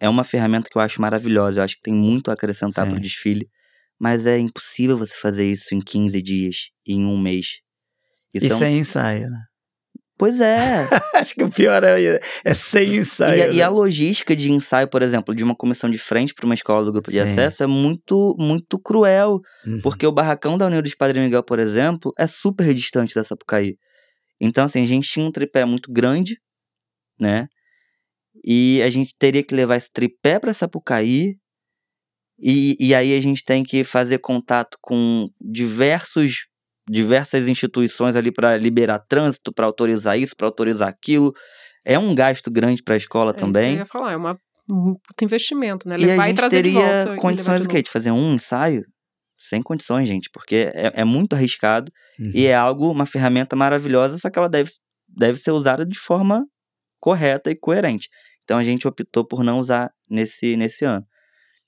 É uma ferramenta que eu acho maravilhosa. Eu acho que tem muito a acrescentar para o desfile. Mas é impossível você fazer isso em 15 dias, em um mês. Isso, isso é, um... É ensaio, né? Pois é. <laughs> Acho que o pior é, é sem ensaio. E, a, né? e a logística de ensaio, por exemplo, de uma comissão de frente para uma escola do grupo de Sim. acesso é muito, muito cruel. Uhum. Porque o barracão da União dos Padre Miguel, por exemplo, é super distante da Sapucaí. Então, assim, a gente tinha um tripé muito grande, né? E a gente teria que levar esse tripé para Sapucaí. E, e aí a gente tem que fazer contato com diversos diversas instituições ali para liberar trânsito, para autorizar isso, para autorizar aquilo. É um gasto grande para a escola é também. Isso que eu ia falar, é uma, um investimento, né? Levar e, a gente e teria de volta, condições de do quê? De fazer um ensaio? Sem condições, gente, porque é, é muito arriscado uhum. e é algo, uma ferramenta maravilhosa, só que ela deve, deve ser usada de forma correta e coerente. Então a gente optou por não usar nesse, nesse ano.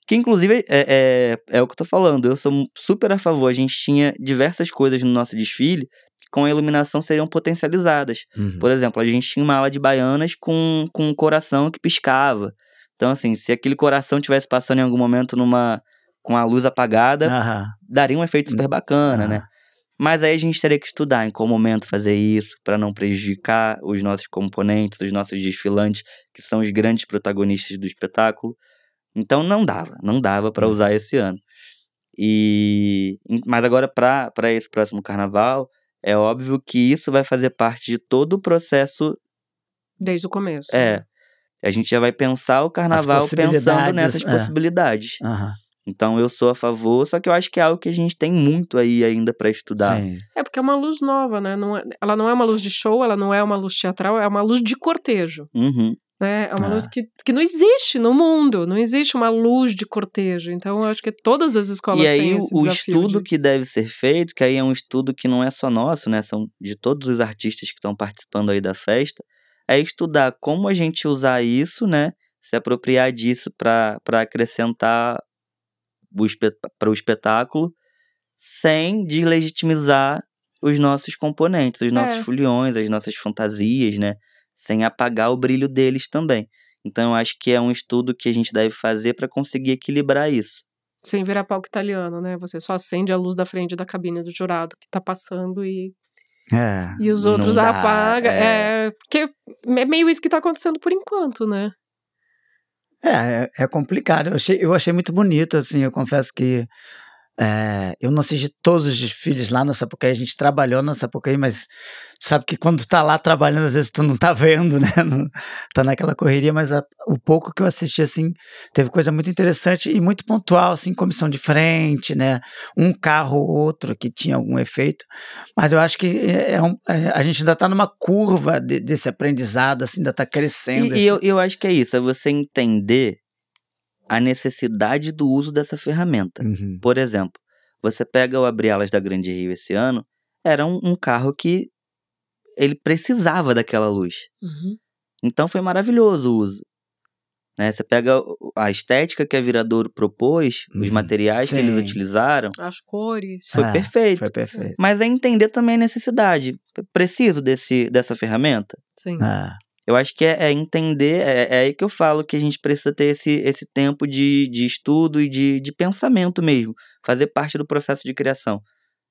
Que inclusive é, é, é, o que eu tô falando. Eu sou super a favor. A gente tinha diversas coisas no nosso desfile que com a iluminação seriam potencializadas. Uhum. Por exemplo, a gente tinha uma ala de baianas com, com um coração que piscava. Então, assim, se aquele coração tivesse passando em algum momento numa com a luz apagada, uhum. daria um efeito super uhum. bacana, uhum. né? Mas aí a gente teria que estudar em qual momento fazer isso para não prejudicar os nossos componentes, os nossos desfilantes, que são os grandes protagonistas do espetáculo. Então não dava, não dava para hum. usar esse ano. E mas agora para esse próximo carnaval, é óbvio que isso vai fazer parte de todo o processo desde o começo. É. Né? A gente já vai pensar o carnaval pensando nessas é. possibilidades. Uhum. Então eu sou a favor, só que eu acho que é algo que a gente tem muito aí ainda para estudar. Sim. É porque é uma luz nova, né? Não é, ela não é uma luz de show, ela não é uma luz teatral, é uma luz de cortejo. Uhum. Né? É uma ah. luz que, que não existe no mundo, não existe uma luz de cortejo. Então, eu acho que todas as escolas e aí, o estudo de... que deve ser feito, que aí é um estudo que não é só nosso, né? São de todos os artistas que estão participando aí da festa, é estudar como a gente usar isso, né? Se apropriar disso para acrescentar para o espetáculo, sem deslegitimizar os nossos componentes, os nossos é. foliões, as nossas fantasias, né? sem apagar o brilho deles também. Então, eu acho que é um estudo que a gente deve fazer para conseguir equilibrar isso. Sem virar palco italiano, tá né? Você só acende a luz da frente da cabine do jurado que está passando e. É, e os outros apagam. apaga. É... é... porque é meio isso que está acontecendo por enquanto, né? É, é, é complicado. Eu achei, eu achei muito bonito, assim. Eu confesso que é, eu não assisti todos os desfiles lá na Sapucaí, a gente trabalhou na Sapucaí, mas sabe que quando está tá lá trabalhando, às vezes tu não tá <laughs> vendo, né? Não, tá naquela correria, mas a, o pouco que eu assisti, assim, teve coisa muito interessante e muito pontual, assim, comissão de frente, né? Um carro ou outro que tinha algum efeito, mas eu acho que é, é um, é, a gente ainda tá numa curva de, desse aprendizado, assim, ainda tá crescendo. E, assim. e eu, eu acho que é isso, é você entender a necessidade do uso dessa ferramenta. Uhum. Por exemplo, você pega o Abrielas da Grande Rio esse ano, era um, um carro que ele precisava daquela luz. Uhum. Então foi maravilhoso o uso. Né? Você pega a estética que a Viradouro propôs, uhum. os materiais Sim. que eles utilizaram. As cores. Foi, ah, perfeito. foi perfeito. Mas é entender também a necessidade. Preciso desse, dessa ferramenta? Sim. Ah. Eu acho que é, é entender, é, é, aí que eu falo que a gente precisa ter esse, esse tempo de, de estudo e de, de pensamento mesmo, fazer parte do processo de criação.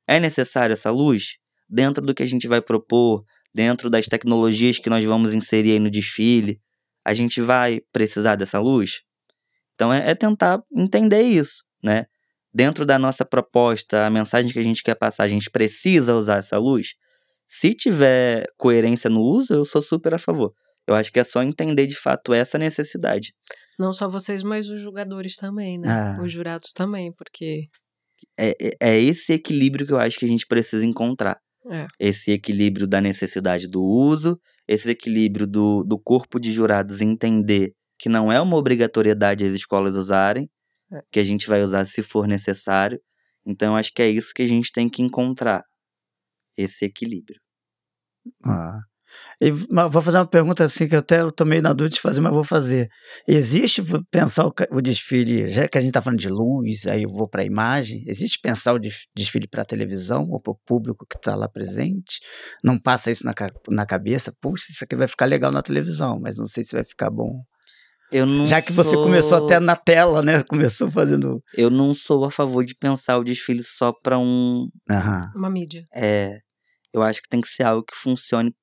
É necessário essa luz? Dentro do que a gente vai propor, dentro das tecnologias que nós vamos inserir aí no desfile, a gente vai precisar dessa luz? Então é, é tentar entender isso, né? Dentro da nossa proposta, a mensagem que a gente quer passar, a gente precisa usar essa luz? Se tiver coerência no uso, eu sou super a favor. Eu acho que é só entender de fato essa necessidade. Não só vocês, mas os jogadores também, né? Ah. Os jurados também, porque. É, é, é esse equilíbrio que eu acho que a gente precisa encontrar. É. Esse equilíbrio da necessidade do uso, esse equilíbrio do, do corpo de jurados entender que não é uma obrigatoriedade as escolas usarem, é. que a gente vai usar se for necessário. Então, acho que é isso que a gente tem que encontrar, esse equilíbrio. Ah. E, vou fazer uma pergunta assim que até eu tomei na dúvida de fazer, mas vou fazer. Existe pensar o, o desfile, já que a gente está falando de luz, aí eu vou para a imagem, existe pensar o desfile para a televisão ou para o público que está lá presente? Não passa isso na, na cabeça? Puxa, isso aqui vai ficar legal na televisão, mas não sei se vai ficar bom. Eu não já que você começou até na tela, né? <laughs> Começou fazendo. Eu não sou a favor de pensar o desfile só para um. Uma mídia. É. Eu acho que tem que ser algo que funcione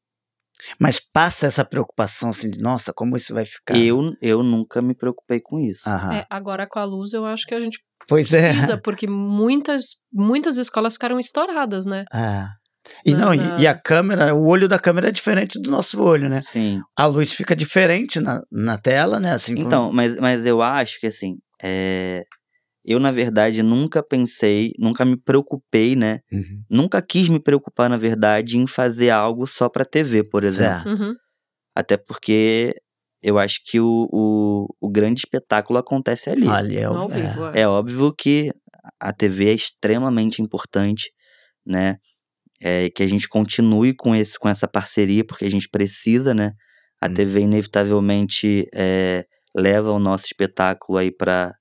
mas passa essa preocupação assim de, nossa, como isso vai ficar? Eu, eu nunca me preocupei com isso. É, agora com a luz, eu acho que a gente pois é. precisa, é. porque muitas, muitas escolas ficaram estouradas, né? É. E não, e a câmera, o olho da câmera é diferente do nosso olho, né? Sim. A luz fica diferente na, na tela, né? Assim, então, como... mas, mas eu acho que assim, é, eu, na verdade, nunca pensei, nunca me preocupei, né? Uhum. Nunca quis me preocupar, na verdade, em fazer algo só pra TV, por exemplo. Uhum. Até porque eu acho que o, o, o grande espetáculo acontece ali. ali é, óbvio. É. é. é óbvio que a TV é extremamente importante, né? É, que a gente continue com, esse, com essa parceria, porque a gente precisa, né? A uhum. TV, inevitavelmente, é, leva o nosso espetáculo aí para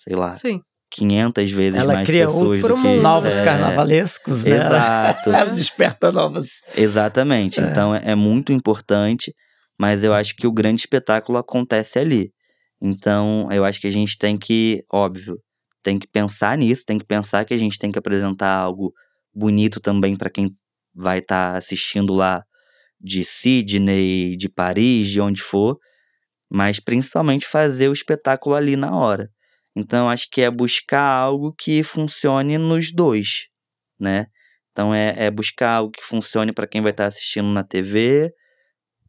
sei lá, Sim. 500 vezes ela mais cria pessoas. Ela cria novos é, carnavalescos, né? Exato. <laughs> Ela, desperta novas. Exatamente. É. Então é, é muito importante, mas eu acho que o grande espetáculo acontece ali. Então eu acho que a gente tem que, óbvio, tem que pensar nisso, tem que pensar que a gente tem que apresentar algo bonito também para quem vai estar tá assistindo lá de Sydney, de Paris, de onde for, mas principalmente fazer o espetáculo ali na hora. Então acho que é buscar algo que funcione nos dois, né? Então é, é buscar algo que funcione para quem vai estar tá assistindo na TV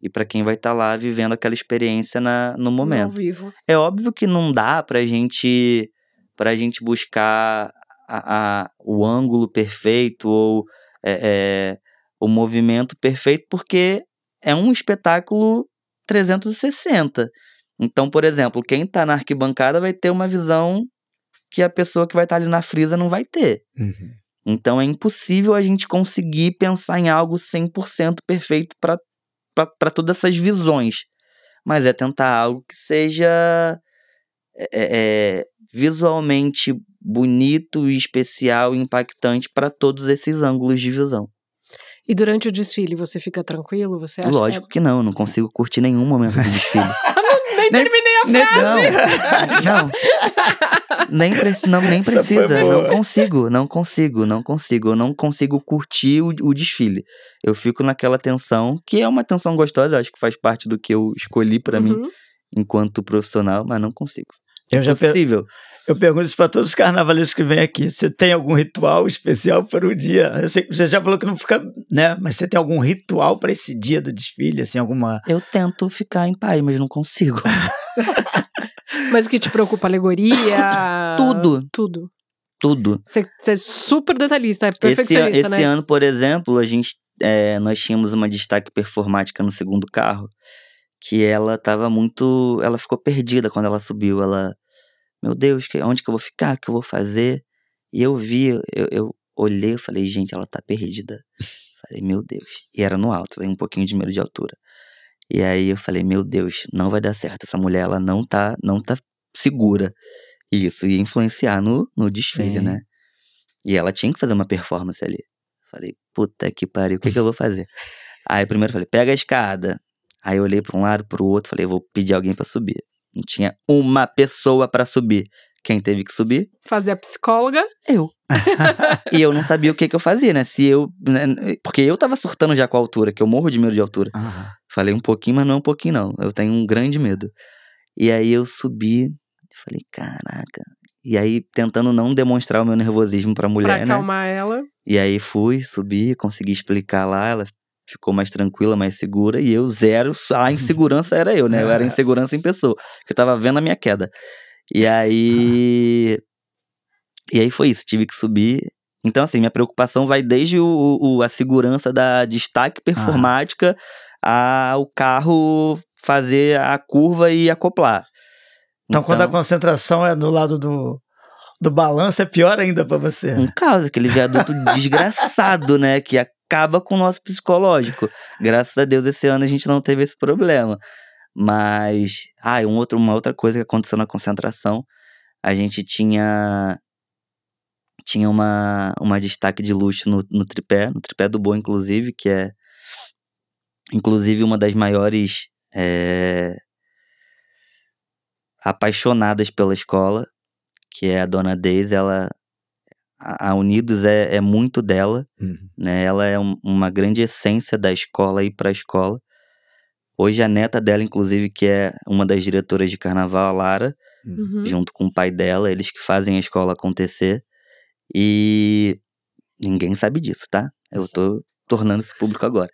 e para quem vai estar tá lá vivendo aquela experiência na, no momento. vivo. É óbvio que não dá para gente para gente buscar a, a, o ângulo perfeito ou é, é, o movimento perfeito porque é um espetáculo 360. Então, por exemplo, quem está na arquibancada vai ter uma visão que a pessoa que vai estar tá ali na frisa não vai ter. Uhum. Então é impossível a gente conseguir pensar em algo 100% perfeito para todas essas visões. Mas é tentar algo que seja é, é, é visualmente bonito e especial, impactante para todos esses ângulos de visão. E durante o desfile você fica tranquilo? Você acha Lógico que, é... que não, não consigo curtir nenhum momento do desfile. <laughs> Nem, nem terminei a frase. Não, <laughs> não. Nem, preci, não, nem precisa. Não consigo, não consigo, não consigo. Eu não consigo curtir o, o desfile. Eu fico naquela tensão, que é uma tensão gostosa, acho que faz parte do que eu escolhi para uhum. mim enquanto profissional, mas não consigo. Eu é já, é impossível eu pergunto isso para todos os carnavalescos que vêm aqui. Você tem algum ritual especial para o dia? Sei, você já falou que não fica, né? Mas você tem algum ritual para esse dia do desfile, assim, alguma? Eu tento ficar em paz, mas não consigo. <laughs> mas o que te preocupa? Alegoria? Tudo. Tudo. Tudo. Você, você é super detalhista, é perfeccionista, esse, né? Esse ano, por exemplo, a gente, é, nós tínhamos uma destaque performática no segundo carro, que ela estava muito, ela ficou perdida quando ela subiu, ela meu Deus, onde que eu vou ficar? O que eu vou fazer? E eu vi, eu, eu olhei, eu falei, gente, ela tá perdida. Falei, meu Deus. E era no alto, tem um pouquinho de medo de altura. E aí eu falei, meu Deus, não vai dar certo. Essa mulher, ela não tá, não tá segura. E isso ia influenciar no, no desfile, é. né? E ela tinha que fazer uma performance ali. Falei, puta que pariu, o que, que eu vou fazer? aí primeiro falei, pega a escada. Aí eu olhei para um lado, para o outro, falei, vou pedir alguém para subir. Não tinha uma pessoa para subir. Quem teve que subir? Fazer a psicóloga. Eu. <laughs> e eu não sabia o que, que eu fazia, né? Se eu. Né? Porque eu tava surtando já com a altura, que eu morro de medo de altura. Falei um pouquinho, mas não é um pouquinho, não. Eu tenho um grande medo. E aí eu subi, falei, caraca. E aí, tentando não demonstrar o meu nervosismo pra mulher, pra acalmar né? acalmar ela. E aí fui, subi, consegui explicar lá. Ela ficou mais tranquila, mais segura, e eu zero, a insegurança era eu, né? Eu era <laughs> insegurança em pessoa, que eu tava vendo a minha queda. E aí. E aí foi isso, tive que subir. Então, assim, minha preocupação vai desde o, o a segurança da destaque ah. performática ah. ao carro fazer a curva e acoplar. Então, então, quando a então concentração é do lado do, do balanço, é pior ainda para você. Um caso, aquele viaduto <laughs> desgraçado, né? Que a acaba com o nosso psicológico. Graças a Deus, esse ano a gente não teve esse problema. Mas, ah, um outro, uma outra coisa que aconteceu na concentração, a gente tinha tinha uma, uma destaque de luxo no, no tripé, no tripé do Boa, inclusive, que é inclusive uma das maiores é, apaixonadas pela escola, que é a dona Deise, ela a Unidos é, é muito dela, uhum. né? Ela é um, uma grande essência da escola e para a escola. Hoje a neta dela, inclusive, que é uma das diretoras de carnaval, a Lara, uhum. junto com o pai dela, eles que fazem a escola acontecer. E ninguém sabe disso, tá? Eu tô tornando isso público agora.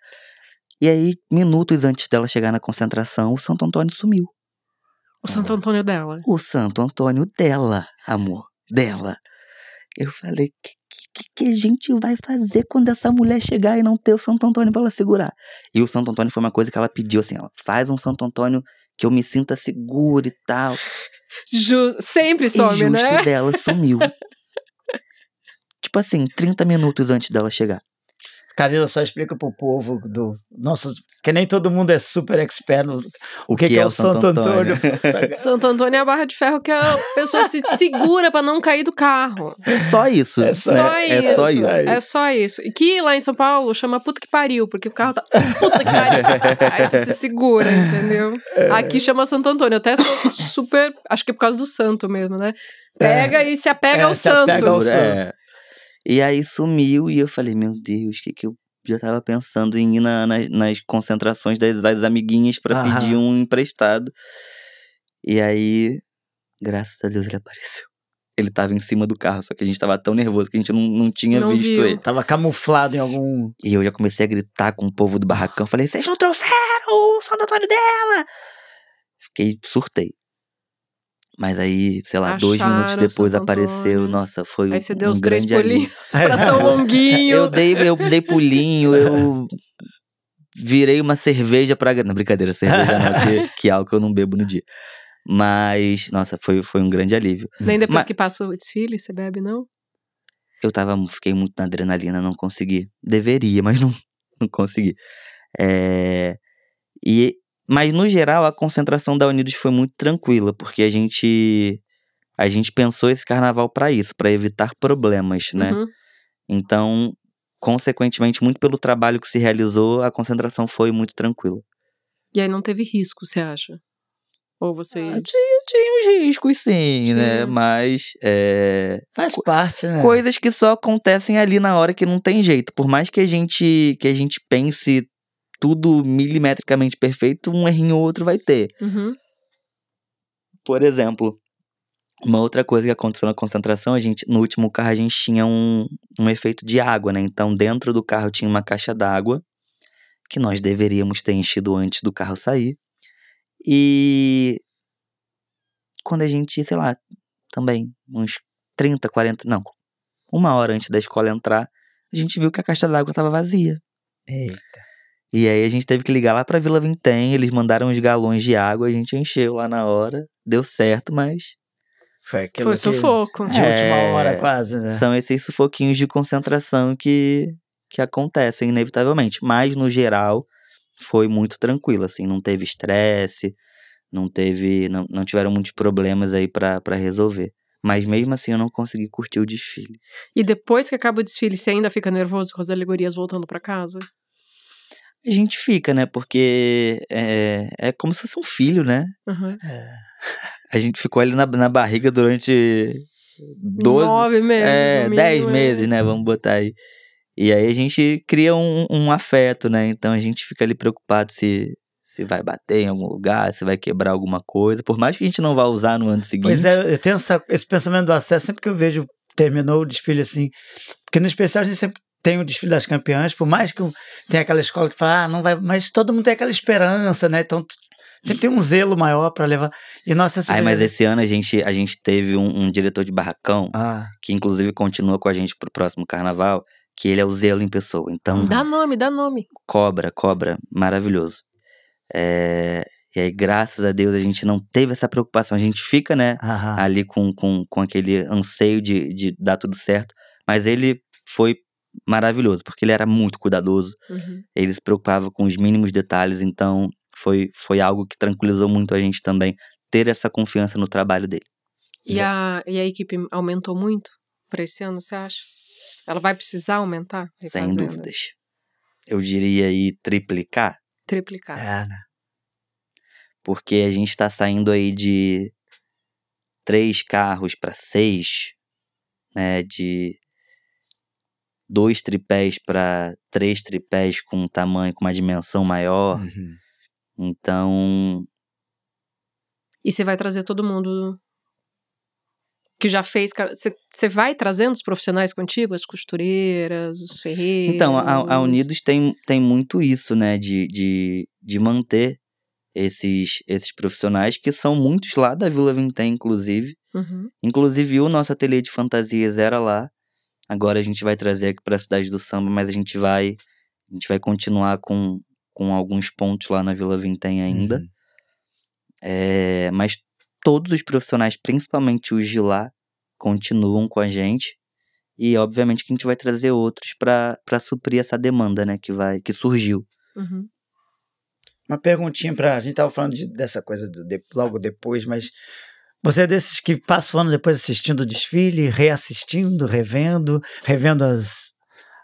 E aí, minutos antes dela chegar na concentração, o Santo Antônio sumiu. O Santo uhum. Antônio dela. O Santo Antônio dela, amor. Dela. Eu falei, que, que, que a gente vai fazer quando essa mulher chegar e não ter o Santo Antônio para ela segurar? E o Santo Antônio foi uma coisa que ela pediu, assim, ela faz um Santo Antônio que eu me sinta seguro e tal. Ju sempre some, e justo né? dela sumiu. <laughs> tipo assim, 30 minutos antes dela chegar. Carina só explica pro povo do nosso, que nem todo mundo é super expert no o que, que, que é, é, o Santo, Santo Antônio. Antônio. <laughs> Santo Antônio é a barra de ferro que a pessoa se segura para não cair do carro. É só isso. É só, só é, isso. é só, isso. É só isso. E que lá em São Paulo chama puta que pariu, porque o carro tá puta que pariu. <laughs> Aí tu se segura, entendeu? É. Aqui chama Santo Antônio. Eu até sou super, acho que é por causa do santo mesmo, né? É. Pega e se apega é, ao santo. Apega ao santo. E aí sumiu e eu falei, meu Deus, o que que eu já tava pensando em ir na, na, nas concentrações das, das amiguinhas para pedir um emprestado. E aí, graças a Deus, ele apareceu. Ele tava em cima do carro, só que a gente tava tão nervoso que a gente não, não tinha não visto viu. ele. Tava camuflado em algum. E eu já comecei a gritar com o povo do barracão. Falei, vocês não trouxeram o Santo Antônio dela! Fiquei, surtei. Mas aí, sei lá, Acharam dois minutos depois apareceu. Nossa, foi aí você deu um os grande três pulinhos <laughs> pra São é. Longuinho. eu, dei, eu dei pulinho, eu virei uma cerveja pra. Não, brincadeira, cerveja não, que, <laughs> que álcool eu não bebo no dia. Mas, nossa, foi, foi um grande alívio. Nem depois Mas... que passou o desfile, você bebe, não? Eu tava, fiquei muito na adrenalina, não consegui. Deveria, mas não, não consegui. É, e mas no geral a concentração da Unidos foi muito tranquila, porque a gente a gente pensou esse carnaval para isso, para evitar problemas, né? Uhum. Então, consequentemente, muito pelo trabalho que se realizou, a concentração foi muito tranquila. E aí não teve risco, você acha? Ou você Ah, tinha, tinha uns riscos, sim, né? tinha. né? Mas. É... Faz parte, né? Coisas que só acontecem ali na hora que não tem jeito. Por mais que a gente, que a gente pense tudo milimetricamente perfeito, um errinho ou outro vai ter. Uhum. Por exemplo, uma outra coisa que aconteceu na concentração, a gente, no último carro a gente tinha um, um efeito de água, né? Então dentro do carro tinha uma caixa d'água que nós deveríamos ter enchido antes do carro sair. E quando a gente, sei lá, também uns 30, 40, não, uma hora antes da escola entrar, a gente viu que a caixa d'água estava vazia. Eita. E aí a gente teve que ligar lá pra Vila Vintém, eles mandaram uns galões de água, a gente encheu lá na hora, deu certo, mas. Foi aquilo. Foi sufoco. De é, última hora, quase, né? São esses sufoquinhos de concentração que, que acontecem, inevitavelmente. Mas, no geral, foi muito tranquilo, assim, não teve estresse, não teve. Não, não tiveram muitos problemas aí para resolver. Mas mesmo assim eu não consegui curtir o desfile. E depois que acaba o desfile, você ainda fica nervoso com as alegorias voltando para casa? a gente fica, né? Porque é, é como se fosse um filho, né? Uhum. É, <laughs> a gente ficou ali na, na barriga durante 12, Nove meses. É, dez é. meses, né? Vamos botar aí. E aí a gente cria um, um afeto, né? Então a gente fica ali preocupado se, se vai bater em algum lugar, se vai quebrar alguma coisa, por mais que a gente não vá usar no ano seguinte. Pois é, eu tenho essa, esse pensamento do acesso sempre que eu vejo, terminou o desfile assim, porque no especial a gente sempre tem o desfile das campeãs, por mais que tenha aquela escola que fala, ah, não vai, mas todo mundo tem aquela esperança, né? Então sempre tem um zelo maior para levar. E nossa, Ai, mas esse ano a gente a gente teve um, um diretor de barracão ah. que inclusive continua com a gente pro próximo carnaval, que ele é o zelo em pessoa. Então dá nome, dá nome. Cobra, cobra, maravilhoso. É, e aí, graças a Deus, a gente não teve essa preocupação. A gente fica, né, Aham. ali com, com, com aquele anseio de, de dar tudo certo. Mas ele foi maravilhoso, porque ele era muito cuidadoso, uhum. ele se preocupava com os mínimos detalhes, então foi, foi algo que tranquilizou muito a gente também, ter essa confiança no trabalho dele. E, a, e a equipe aumentou muito para esse ano, você acha? Ela vai precisar aumentar? Sem dúvidas. Eu diria aí triplicar. Triplicar. É, né? Porque a gente está saindo aí de três carros para seis, né? De dois tripés para três tripés com um tamanho, com uma dimensão maior. Uhum. Então. E você vai trazer todo mundo que já fez. Você vai trazendo os profissionais contigo, as costureiras, os ferreiros? Então, a, a Unidos tem, tem muito isso, né? De, de, de manter esses, esses profissionais, que são muitos lá da Vila Vintém, inclusive. Uhum. Inclusive, o nosso ateliê de fantasias era lá. Agora a gente vai trazer aqui para a cidade do samba, mas a gente vai a gente vai continuar com, com alguns pontos lá na Vila Vintém ainda. Uhum. É, mas todos os profissionais, principalmente os de lá, continuam com a gente. E obviamente que a gente vai trazer outros para suprir essa demanda, né, que vai que surgiu. Uhum. Uma perguntinha para a gente estava falando de, dessa coisa de, de, logo depois, mas você é desses que passa o ano depois assistindo o desfile, reassistindo, revendo, revendo as,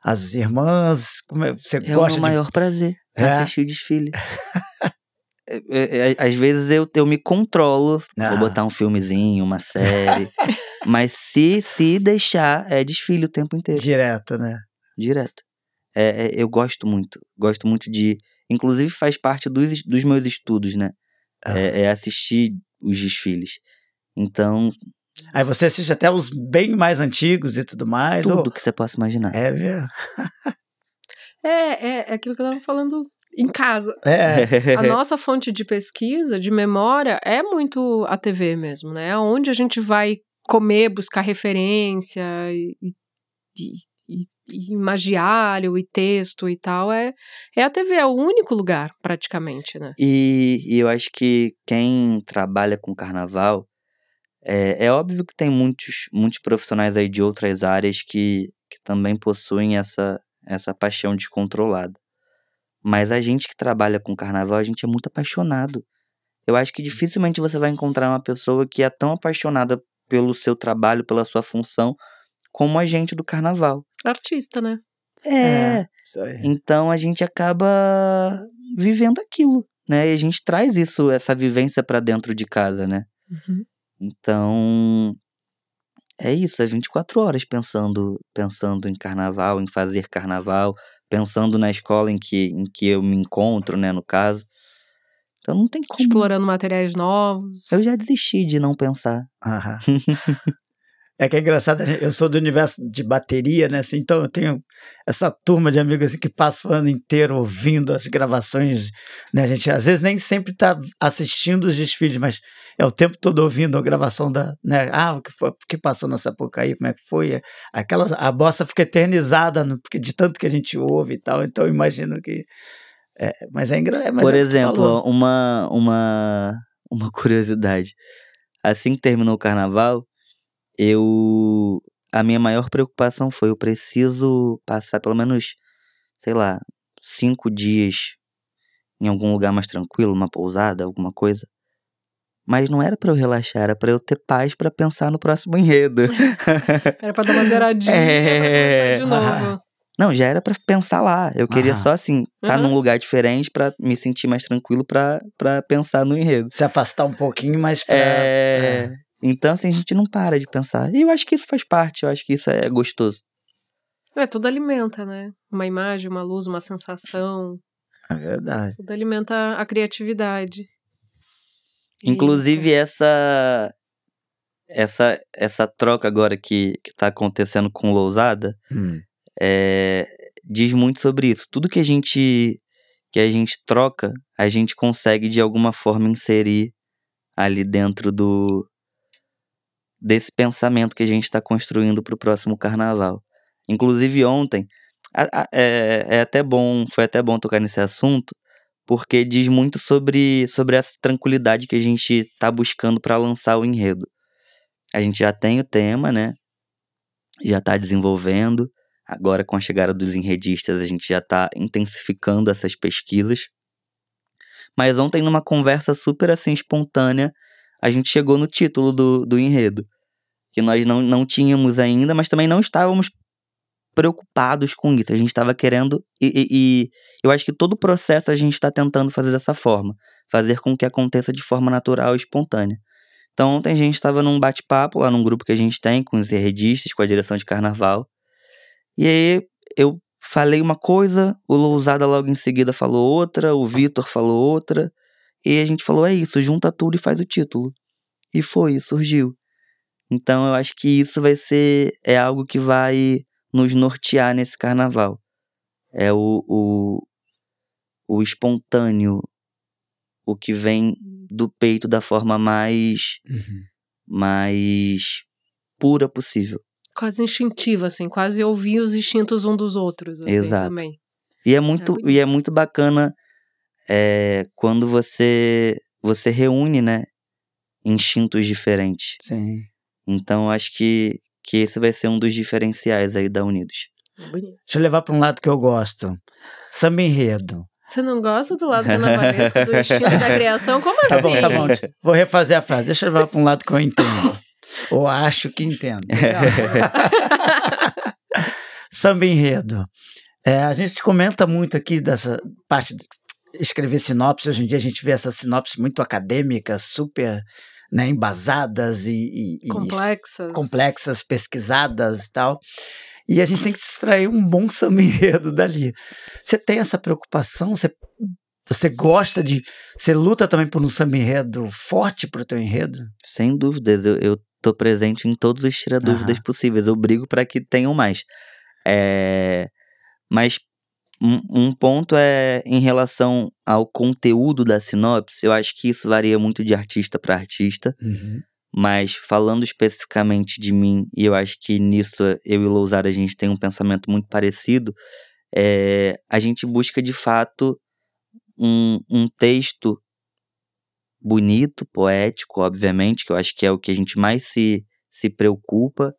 as irmãs? Como é, você é gosta o de... maior prazer é? assistir o desfile. <laughs> É, é, é, às vezes eu, eu me controlo, ah. vou botar um filmezinho, uma série. <laughs> mas se, se deixar, é desfile o tempo inteiro. Direto, né? Direto. É, é, eu gosto muito. Gosto muito de. Inclusive faz parte dos, dos meus estudos, né? Ah. É, é assistir os desfiles. Então. Aí você assiste até os bem mais antigos e tudo mais. Tudo ou... que você possa imaginar. É, viu? é, é, é aquilo que eu tava falando em casa. É. A nossa fonte de pesquisa, de memória, é muito a TV mesmo, né? É onde a gente vai comer, buscar referência e, e, e, imagiário e texto e tal. É, é a TV, é o único lugar, praticamente, né? E, e eu acho que quem trabalha com carnaval é, é óbvio que tem muitos, muitos profissionais aí de outras áreas que, que também possuem essa, essa paixão descontrolada. Mas a gente que trabalha com carnaval, a gente é muito apaixonado. Eu acho que uhum. dificilmente você vai encontrar uma pessoa que é tão apaixonada pelo seu trabalho, pela sua função, como a gente do carnaval. Artista, né? É. é então a gente acaba vivendo aquilo, né? E a gente traz isso, essa vivência para dentro de casa, né? Uhum. Então, é isso, é 24 horas pensando, pensando em carnaval, em fazer carnaval, pensando na escola em que, em que eu me encontro, né, no caso. Então não tem como. Explorando materiais novos. Eu já desisti de não pensar. Aham. <laughs> É que é engraçado, eu sou do universo de bateria, né? Assim, então eu tenho essa turma de amigos assim, que passa o ano inteiro ouvindo as gravações, né? A gente às vezes nem sempre está assistindo os desfiles, mas é o tempo todo ouvindo a gravação da, né? Ah, o que foi, o que passou época aí? como é que foi? Aquela a bossa fica eternizada no, né, de tanto que a gente ouve e tal. Então eu imagino que é, mas é engraçado. É, é Por exemplo, uma uma uma curiosidade. Assim que terminou o carnaval, eu. A minha maior preocupação foi: eu preciso passar pelo menos, sei lá, cinco dias em algum lugar mais tranquilo, uma pousada, alguma coisa. Mas não era para eu relaxar, era para eu ter paz para pensar no próximo enredo. <laughs> era para dar uma zeradinha, né, é... de novo. Ah. Não, já era para pensar lá. Eu queria ah. só assim, estar tá uhum. num lugar diferente para me sentir mais tranquilo para pensar no enredo. Se afastar um pouquinho mais pra, é... é... Então, assim, a gente não para de pensar. E eu acho que isso faz parte, eu acho que isso é gostoso. É, tudo alimenta, né? Uma imagem, uma luz, uma sensação. É verdade. Tudo alimenta a criatividade. Inclusive, essa essa essa troca agora que, que tá acontecendo com Lousada hum. é, diz muito sobre isso. Tudo que a gente que a gente troca, a gente consegue de alguma forma inserir ali dentro do, desse pensamento que a gente está construindo para o próximo carnaval. Inclusive ontem, é, é, até bom, foi até bom tocar nesse assunto, porque diz muito sobre, sobre essa tranquilidade que a gente está buscando para lançar o enredo. A gente já tem o tema, né? Já está desenvolvendo. Agora, com a chegada dos enredistas, a gente já está intensificando essas pesquisas. Mas ontem, numa conversa super assim espontânea, a gente chegou no título do, do enredo que nós não, não tínhamos ainda, mas também não estávamos preocupados com isso. A gente estava querendo, e, e, e, eu acho que todo o processo a gente está tentando fazer dessa forma, fazer com que aconteça de forma natural e espontânea. Então, ontem a gente estava num bate-papo lá num grupo que a gente tem com os redistas, com a direção de carnaval. E aí eu falei uma coisa, o Lousada logo em seguida falou outra, o Vitor falou outra. E a gente falou: é isso, junta tudo e faz o título. E foi, surgiu. Então eu acho que isso vai ser é algo que vai nos nortear nesse carnaval. É o, o, o espontâneo, o que vem do peito da forma mais uhum. mais pura possível. Quase instintiva, assim, quase ouvir os instintos um dos outros. Assim, Exato. Também. E é muito é e é muito bacana é, quando você você reúne, né, instintos diferentes. Sim. Então acho que, que esse vai ser um dos diferenciais aí da Unidos. Bonito. Deixa eu levar para um lado que eu gosto. Samba enredo. Você não gosta do lado do Valesca, do estilo da criação? Como assim? Tá bom, tá bom. Assim? Vou refazer a frase. Deixa eu levar para um lado que eu entendo. Ou acho que entendo. <laughs> Samba enredo. É, a gente comenta muito aqui dessa parte de escrever sinopse. Hoje em dia a gente vê essa sinopse muito acadêmica, super né, embasadas e, e complexas. E complexas, pesquisadas e tal. E a gente tem que extrair um bom samba-enredo dali. Você tem essa preocupação? Você, você gosta de... Você luta também por um samba-enredo forte para o teu enredo? Sem dúvidas. Eu, eu tô presente em todos os tiradúvidas possíveis. Eu brigo para que tenham mais. É... Mas um, um ponto é em relação ao conteúdo da sinopse, eu acho que isso varia muito de artista para artista. Uhum. Mas falando especificamente de mim, e eu acho que nisso eu e Lousar a gente tem um pensamento muito parecido, é, a gente busca de fato um, um texto bonito, poético, obviamente, que eu acho que é o que a gente mais se, se preocupa,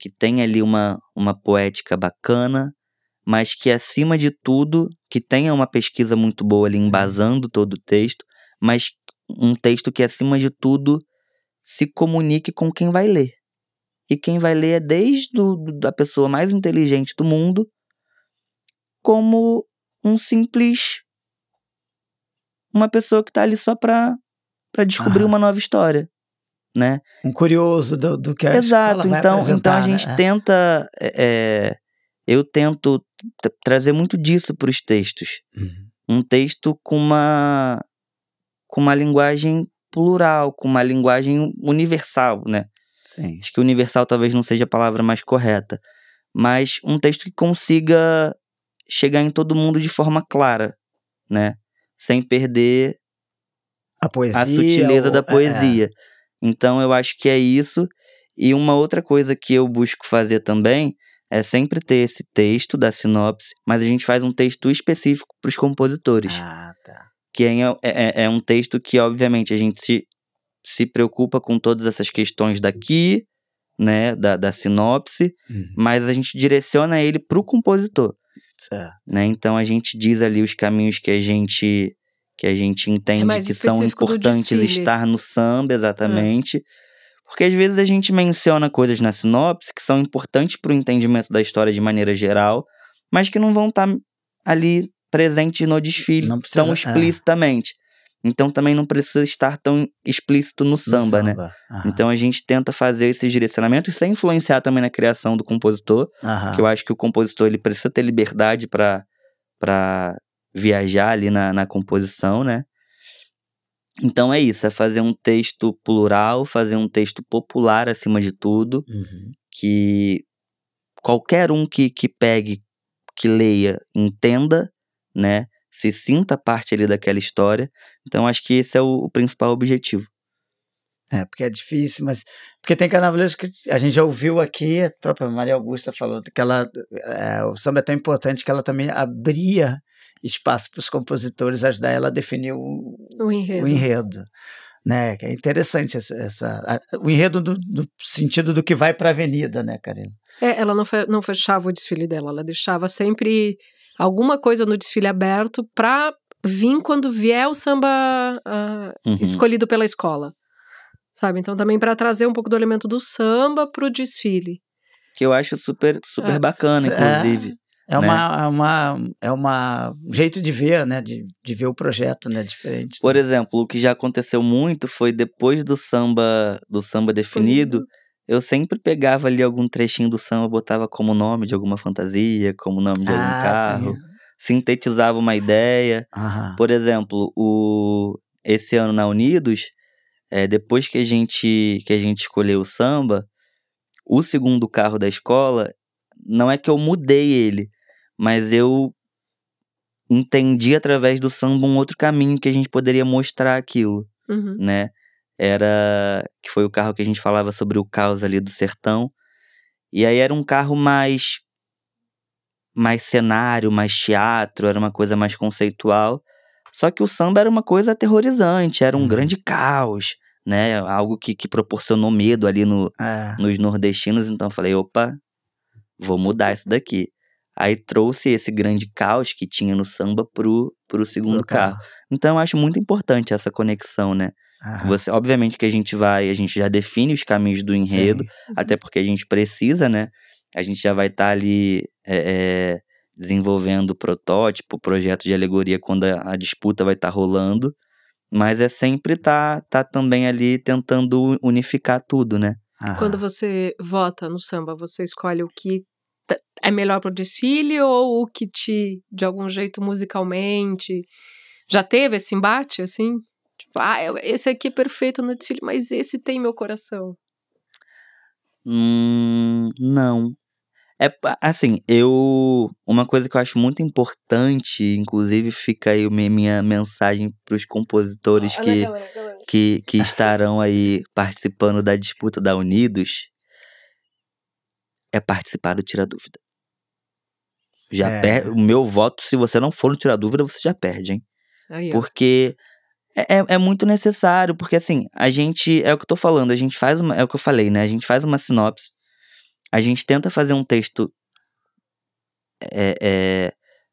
que tem ali uma, uma poética bacana, mas que acima de tudo, que tenha uma pesquisa muito boa ali embasando Sim. todo o texto, mas um texto que acima de tudo se comunique com quem vai ler. E quem vai ler é desde a pessoa mais inteligente do mundo, como um simples uma pessoa que está ali só para para descobrir ah. uma nova história, né? Um curioso do, do que a Exato. então, então a gente né? tenta, é, é eu tento trazer muito disso para os textos. Uhum. Um texto com uma, com uma linguagem plural, com uma linguagem universal, né? Sim. Acho que universal talvez não seja a palavra mais correta, mas um texto que consiga chegar em todo mundo de forma clara, né? Sem perder a poesia, a sutileza ou... da é, é. poesia. É. Então eu acho que é isso. E uma outra coisa que eu busco fazer também é sempre ter esse texto da sinopse, mas a gente faz um texto específico para os compositores. Ah, tá. Que é, é, é, é, um texto que, obviamente, a gente se, se preocupa com todas essas questões daqui, né, da, da sinopse, uhum. mas a gente direciona ele para o compositor. Certo. Né? Então a gente diz ali os caminhos que a gente que a gente entende é que são importantes estar no samba, exatamente. Porque às vezes a gente menciona coisas na sinopse que são importantes para o entendimento da história de maneira geral, mas que não vão estar tá ali presentes no desfile precisa, tão é. explicitamente. É. Então também não precisa estar tão explícito no samba, no samba. né? Aham. Então a gente tenta fazer esses direcionamentos sem influenciar também na criação do compositor, Aham. que eu acho que o compositor ele precisa ter liberdade para viajar ali na, na composição, né? Então é isso, é fazer um texto plural, fazer um texto popular acima de tudo, uhum. que qualquer um que, que pegue, que leia, entenda, né? Se sinta parte ali daquela história. Então acho que esse é o, o principal objetivo. É, porque é difícil, mas. Porque tem carnavalesco que a gente já ouviu aqui, a própria Maria Augusta falou que ela, é, o samba é tão importante que ela também abria espaço para os compositores ajudar ela a definir o, o enredo. O enredo né? É interessante essa, essa a, o enredo do, do, sentido do que vai para a avenida, né, Karina? É, ela não, fe, não fechava o desfile dela, ela deixava sempre alguma coisa no desfile aberto para vir quando vier o samba uh, uhum. escolhido pela escola, sabe? Então também para trazer um pouco do elemento do samba para o desfile. Que eu acho super super é. bacana, é. inclusive. É. É uma, né? É uma, é uma jeito de ver, né? De, de ver o projeto, né? Diferente. Né? Por exemplo, o que já aconteceu muito foi depois do samba do samba definido, definido, eu sempre pegava ali algum trechinho do samba, botava como nome de alguma fantasia, como nome de algum ah, carro, sim. sintetizava uma ideia. Aham. Por exemplo, o esse ano na Unidos, é, depois que a gente que a gente escolheu o samba, o segundo carro da escola não é que eu mudei ele, mas eu entendi através do samba um outro caminho que a gente poderia mostrar aquilo, uhum. né? Era que foi o carro que a gente falava sobre o caos ali do sertão. E aí era um carro mais mais cenário, mais teatro, era uma coisa mais conceitual. Só que o samba era uma coisa aterrorizante, era um uhum. grande caos, né? Algo que, que proporcionou medo ali no, é. nos nordestinos. Então eu falei, opa, vou mudar isso daqui. Aí trouxe esse grande caos que tinha no samba pro, pro segundo pro carro. carro. Então eu acho muito importante essa conexão, né? Você, obviamente que a gente vai, a gente já define os caminhos do enredo, Sim. Uhum. até porque a gente precisa, né? A gente já vai estar tá ali é, é, desenvolvendo protótipo, projeto de alegoria quando a, a disputa vai estar tá rolando. Mas é sempre tá, tá também ali tentando unificar tudo, né? Quando você vota no samba, você escolhe o que é melhor para o desfile ou o que te, de algum jeito, musicalmente. Já teve esse embate, assim? Tipo, ah, esse aqui é perfeito no desfile, mas esse tem meu coração. Hum, não. É assim, eu. Uma coisa que eu acho muito importante, inclusive fica aí minha mensagem para os compositores ah, que, que, que estarão aí participando da disputa da Unidos é participar do Tira Dúvida. Já é. per... O meu voto, se você não for no Tira Dúvida, você já perde, hein? Aí, porque é, é, é, muito necessário, porque assim, a gente. É o que eu tô falando, a gente faz uma. É o que eu falei, né? A gente faz uma sinopse, a gente tenta fazer um texto é, é,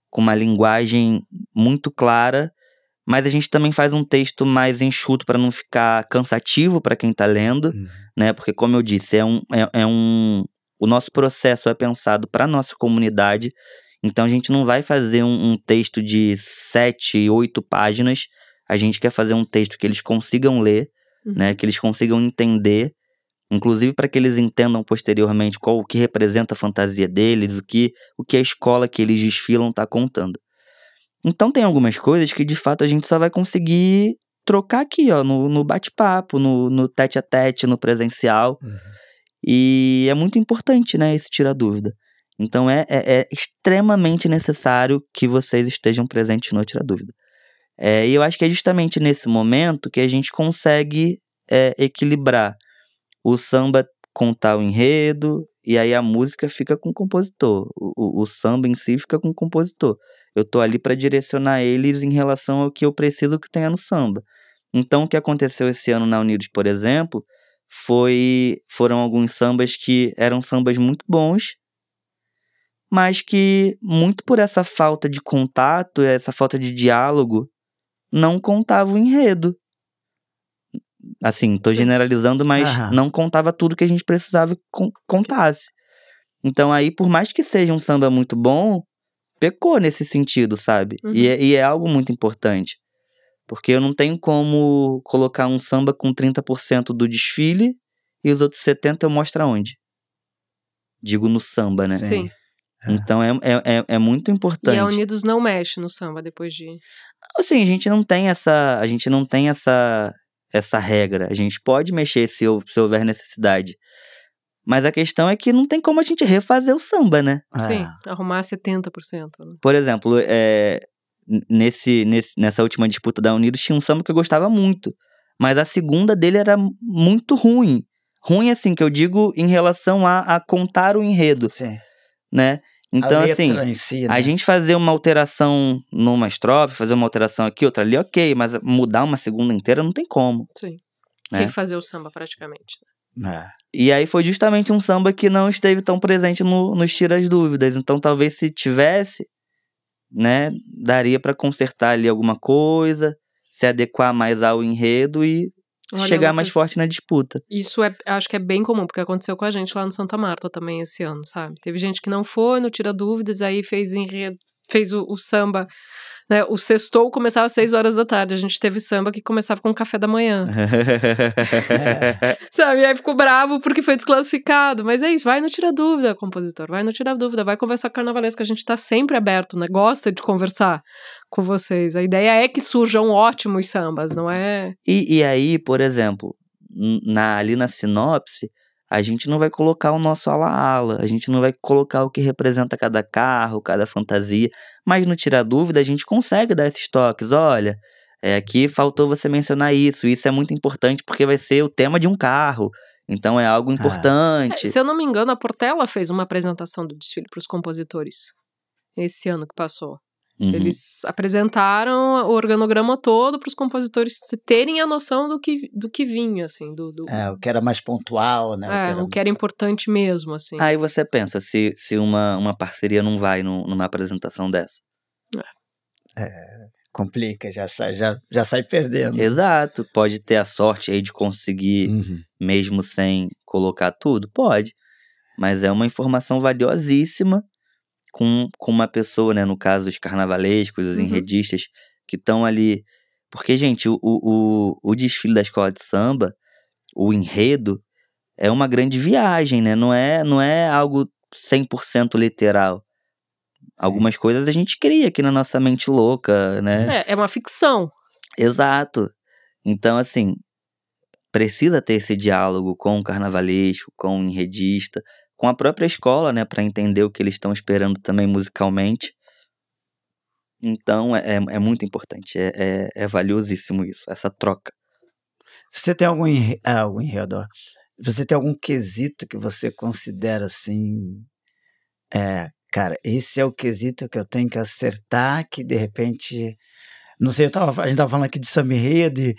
com uma linguagem muito clara, mas a gente também faz um texto mais enxuto para não ficar cansativo para quem tá lendo, hum. né? Porque, como eu disse, é um, é, é um o nosso processo é pensado para a nossa comunidade, então a gente não vai fazer um, um texto de sete, oito páginas. A gente quer fazer um texto que eles consigam ler, né, uhum. né? Que eles consigam entender, inclusive para que eles entendam posteriormente qual o que representa a fantasia deles, o que o que a escola que eles desfilam está contando. Então tem algumas coisas que de fato a gente só vai conseguir trocar aqui, ó, no, no bate-papo, no, no tete a tete, no presencial. Uhum. E é muito importante, né, esse tirar dúvida. Então é, é, é, extremamente necessário que vocês estejam presentes no Tira Dúvida. É, e eu acho que é justamente nesse momento que a gente consegue é, equilibrar o samba com tal enredo, e aí a música fica com o compositor, o, o, o samba em si fica com o compositor. Eu tô ali para direcionar eles em relação ao que eu preciso que tenha no samba. Então, o que aconteceu esse ano na Unidos, por exemplo, foi foram alguns sambas que eram sambas muito bons, mas que muito por essa falta de contato, essa falta de diálogo, não contava o enredo. Assim, tô Sim. generalizando, mas Aham. não contava tudo que a gente precisava que contasse. Então aí, por mais que seja um samba muito bom, pecou nesse sentido, sabe? Uhum. E, é, e é algo muito importante. Porque eu não tenho como colocar um samba com 30% do desfile e os outros 70% eu mostro aonde. Digo no samba, né? Sim. É. Então é, é, é, é muito importante. E a Unidos não mexe no samba depois de. Assim, a gente não tem essa. A gente não tem essa essa regra. A gente pode mexer se, se houver necessidade. Mas a questão é que não tem como a gente refazer o samba, né? É. Sim, arrumar 70%. Né? Por exemplo, é, nesse, nesse, nessa última disputa da Unidos tinha um samba que eu gostava muito. Mas a segunda dele era muito ruim. Ruim, assim, que eu digo em relação a, a contar o enredo. Sim. Né? Então, a assim, si, né? a gente fazer uma alteração numa estrofe, fazer uma alteração aqui, outra ali, ok, mas mudar uma segunda inteira não tem como. Sim. Né? Tem que fazer o samba praticamente. Né? É. E aí foi justamente um samba que não esteve tão presente no, nos as Dúvidas. Então, talvez se tivesse, né, daria para consertar ali alguma coisa, se adequar mais ao enredo e Olha, chegar mais forte na disputa. Isso é, acho que é bem comum, porque aconteceu com a gente lá no Santa Marta também esse ano, sabe? Teve gente que não foi, não tira dúvidas, aí fez enredo, fez o, o samba né, o sextou começava às seis horas da tarde. A gente teve samba que começava com o café da manhã. é. <laughs> <laughs> Sabe? E aí ficou bravo porque foi desclassificado. Mas é isso, vai no Tira Dúvida, compositor. Vai no Tira Dúvida, vai conversar com carnavalesco. A gente tá sempre aberto, né? Gosta de conversar com vocês. A ideia é que surjam ótimos sambas, não é? E, e aí, por exemplo, na, ali na sinopse, a gente não vai colocar o nosso ala-ala, a gente não vai colocar o que representa cada carro, cada fantasia, mas no Tirar Dúvida a gente consegue dar esses toques. Olha, é, aqui faltou você mencionar isso, isso é muito importante porque vai ser o tema de um carro. Então é algo ah. importante. É, se eu não me engano, a Portela fez uma apresentação do desfile para os compositores esse ano que passou. Uhum. Eles apresentaram o organograma todo para os compositores terem a noção do que, do que vinha, assim. Do, do... É, o que era mais pontual, né? É, o que era, o que era importante mesmo, assim. Aí você pensa, se, se uma, uma parceria não vai no, numa apresentação dessa? É. é complica, já sai, já, já sai perdendo. Exato. Pode ter a sorte aí de conseguir, uhum. mesmo sem colocar tudo? Pode. Mas é uma informação valiosíssima com, com uma pessoa, né? No caso, os carnavalescos, os uhum. enredistas, que estão ali. Porque, gente, o, o, o desfile da escola de samba, o enredo, é uma grande viagem, né? Não é, não é algo 100% literal. Sim. Algumas coisas a gente cria aqui na nossa mente louca, né? É, é uma ficção. Exato. Então, assim, precisa ter esse diálogo com o carnavalesco, com o enredista, com a própria escola, né, para entender o que eles estão esperando também musicalmente. Então é, é, é muito importante, é, é, é, valiosíssimo isso, essa troca. Você tem algum, enre... ah, algum enredor? Você tem algum quesito que você considera assim? É, cara, esse é o quesito que eu tenho que acertar, que de repente. Não sei, eu tava, a gente tava falando aqui de samba enredo, e,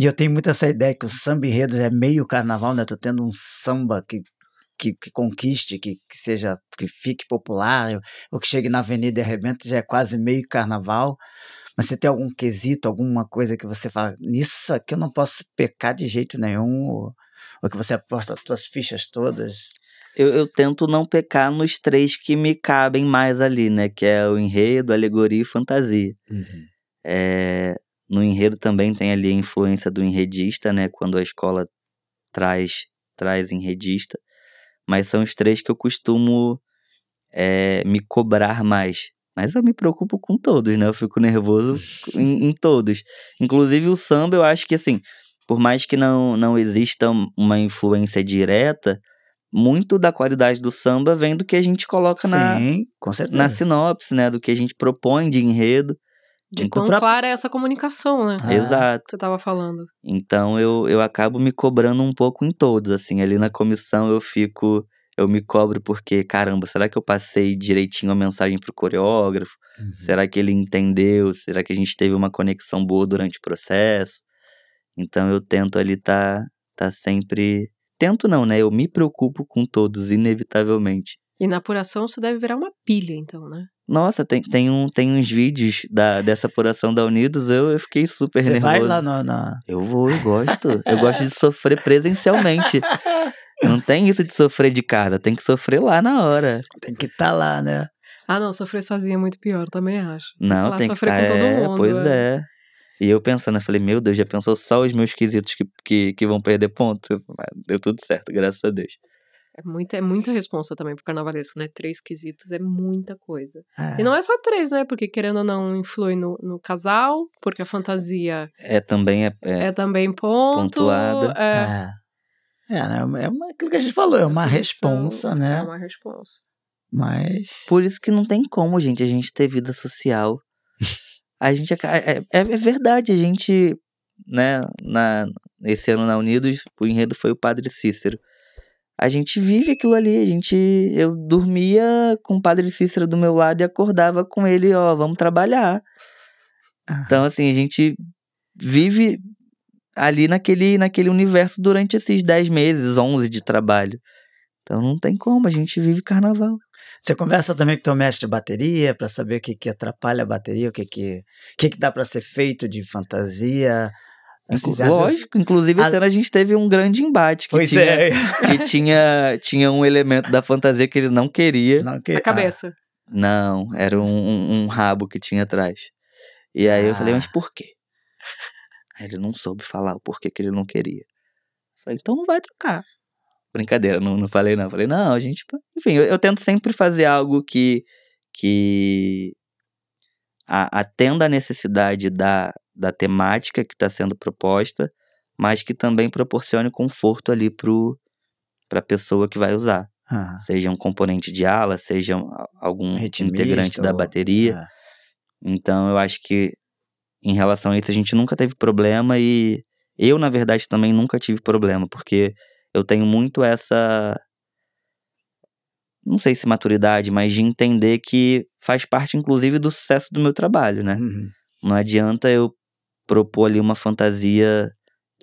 e eu tenho muito essa ideia que o samba enredo é meio carnaval, né? Tô tendo um samba que que, que conquiste, que, que, seja, que fique popular, ou que chegue na avenida e arrebenta, já é quase meio carnaval. Mas você tem algum quesito, alguma coisa que você fala, nisso aqui eu não posso pecar de jeito nenhum, ou, ou que você aposta as suas fichas todas? Eu, eu, tento não pecar nos três que me cabem mais ali, né? Que é o enredo, alegoria e fantasia. Uhum. É, no enredo também tem ali a influência do enredista, né? Quando a escola traz, traz enredista mas são os três que eu costumo é, me cobrar mais. Mas eu me preocupo com todos, né? Eu fico nervoso <laughs> em, em, todos. Inclusive o samba, eu acho que assim, por mais que não, não exista uma influência direta, muito da qualidade do samba vem do que a gente coloca Sim, na, na sinopse, né? Do que a gente propõe de enredo. De então, pra... clara é essa comunicação, né? Ah. Exato. Que você tava falando. Então eu, eu acabo me cobrando um pouco em todos, assim. Ali na comissão eu fico. Eu me cobro porque, caramba, será que eu passei direitinho a mensagem pro coreógrafo? Uhum. Será que ele entendeu? Será que a gente teve uma conexão boa durante o processo? Então eu tento ali tá, tá sempre. Tento não, né? Eu me preocupo com todos, inevitavelmente. E na apuração você deve virar uma pilha, então, né? Nossa, tem, tem, um, tem uns vídeos da, dessa apuração da Unidos, eu, eu fiquei super nervoso. Você vai lá na, na... Eu vou, eu gosto. eu gosto de sofrer presencialmente. <laughs> Não tem isso de sofrer de casa, tem que sofrer lá na hora. Tem que estar tá lá, né? Ah, não, sofrer sozinha é muito pior, também acho. Não, tem que sofrer tá, com é, todo mundo. Pois é. é. E eu pensando, eu falei, meu Deus, já pensou só os meus quesitos que, que, que vão perder ponto? Ah, deu tudo certo, graças a Deus. É muita, é muita responsa também pro carnavalesco, né? Três quesitos é muita coisa. É. E não é só três, né? Porque querendo ou não, influi no, no casal, porque a fantasia. É também. É, é, é também ponto. Pontuada. É. É, é né? É, é uma, aquilo que a gente falou, é uma responsa, né? É uma responsa. Mas. Por isso que não tem como, gente, a gente ter vida social. a gente. É, é, é, é verdade, a gente. Né? Na, esse ano na Unidos, o enredo foi o Padre Cícero. A gente vive aquilo ali, a gente eu dormia com o Padre Cícero do meu lado e acordava com ele, ó, vamos trabalhar. Ah. Então assim, a gente vive ali naquele naquele universo durante esses 10 meses, 11 de trabalho. Então não tem como, a gente vive carnaval. Você conversa também com teu mestre de bateria para saber o que, que atrapalha a bateria, o que que, que, que dá para ser feito de fantasia, Inclu lógico, inclusive a... a gente teve um grande embate que, pois tinha, é. <laughs> que tinha, tinha um elemento da fantasia que ele não queria. Não que... A ah. cabeça. Ah. Não, era um, um, um, rabo que tinha atrás. E aí ah. eu falei, mas ah. por quê? ele não soube falar o porquê que ele não queria. Eu falei, então não vai trocar. Brincadeira, não, não falei não. Eu falei, não, a gente. Enfim, eu, eu tento sempre fazer algo que. que a, atenda a necessidade da, da temática que está sendo proposta, mas que também proporcione conforto ali para a pessoa que vai usar. Ah. Seja um componente de ala, seja algum Ritmista, integrante da bateria. Ah. Então, eu acho que em relação a isso, a gente nunca teve problema e eu, na verdade, também nunca tive problema, porque eu tenho muito essa. Não sei se maturidade, mas de entender que faz parte, inclusive, do sucesso do meu trabalho, né? Uhum. Não adianta eu propor ali uma fantasia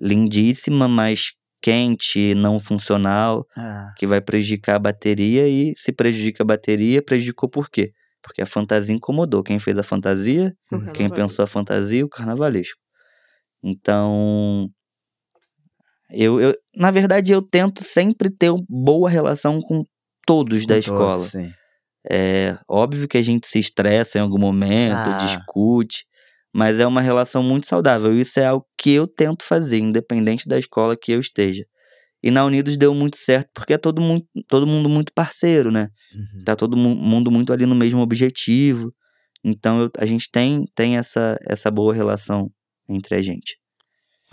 lindíssima, mas quente, não funcional, ah. que vai prejudicar a bateria e se prejudica a bateria, prejudicou por quê? Porque a fantasia incomodou quem fez a fantasia, uhum. quem pensou a fantasia, o carnavalesco. Então, eu, eu, na verdade, eu tento sempre ter boa relação com todos com da todos, escola. Sim. É óbvio que a gente se estressa em algum momento, ah. discute, mas é uma relação muito saudável. Isso é o que eu tento fazer, independente da escola que eu esteja. E na Unidos deu muito certo, porque é todo, mu todo mundo muito parceiro, né? Uhum. Tá todo mu mundo muito ali no mesmo objetivo. Então eu, a gente tem, tem essa, essa boa relação entre a gente.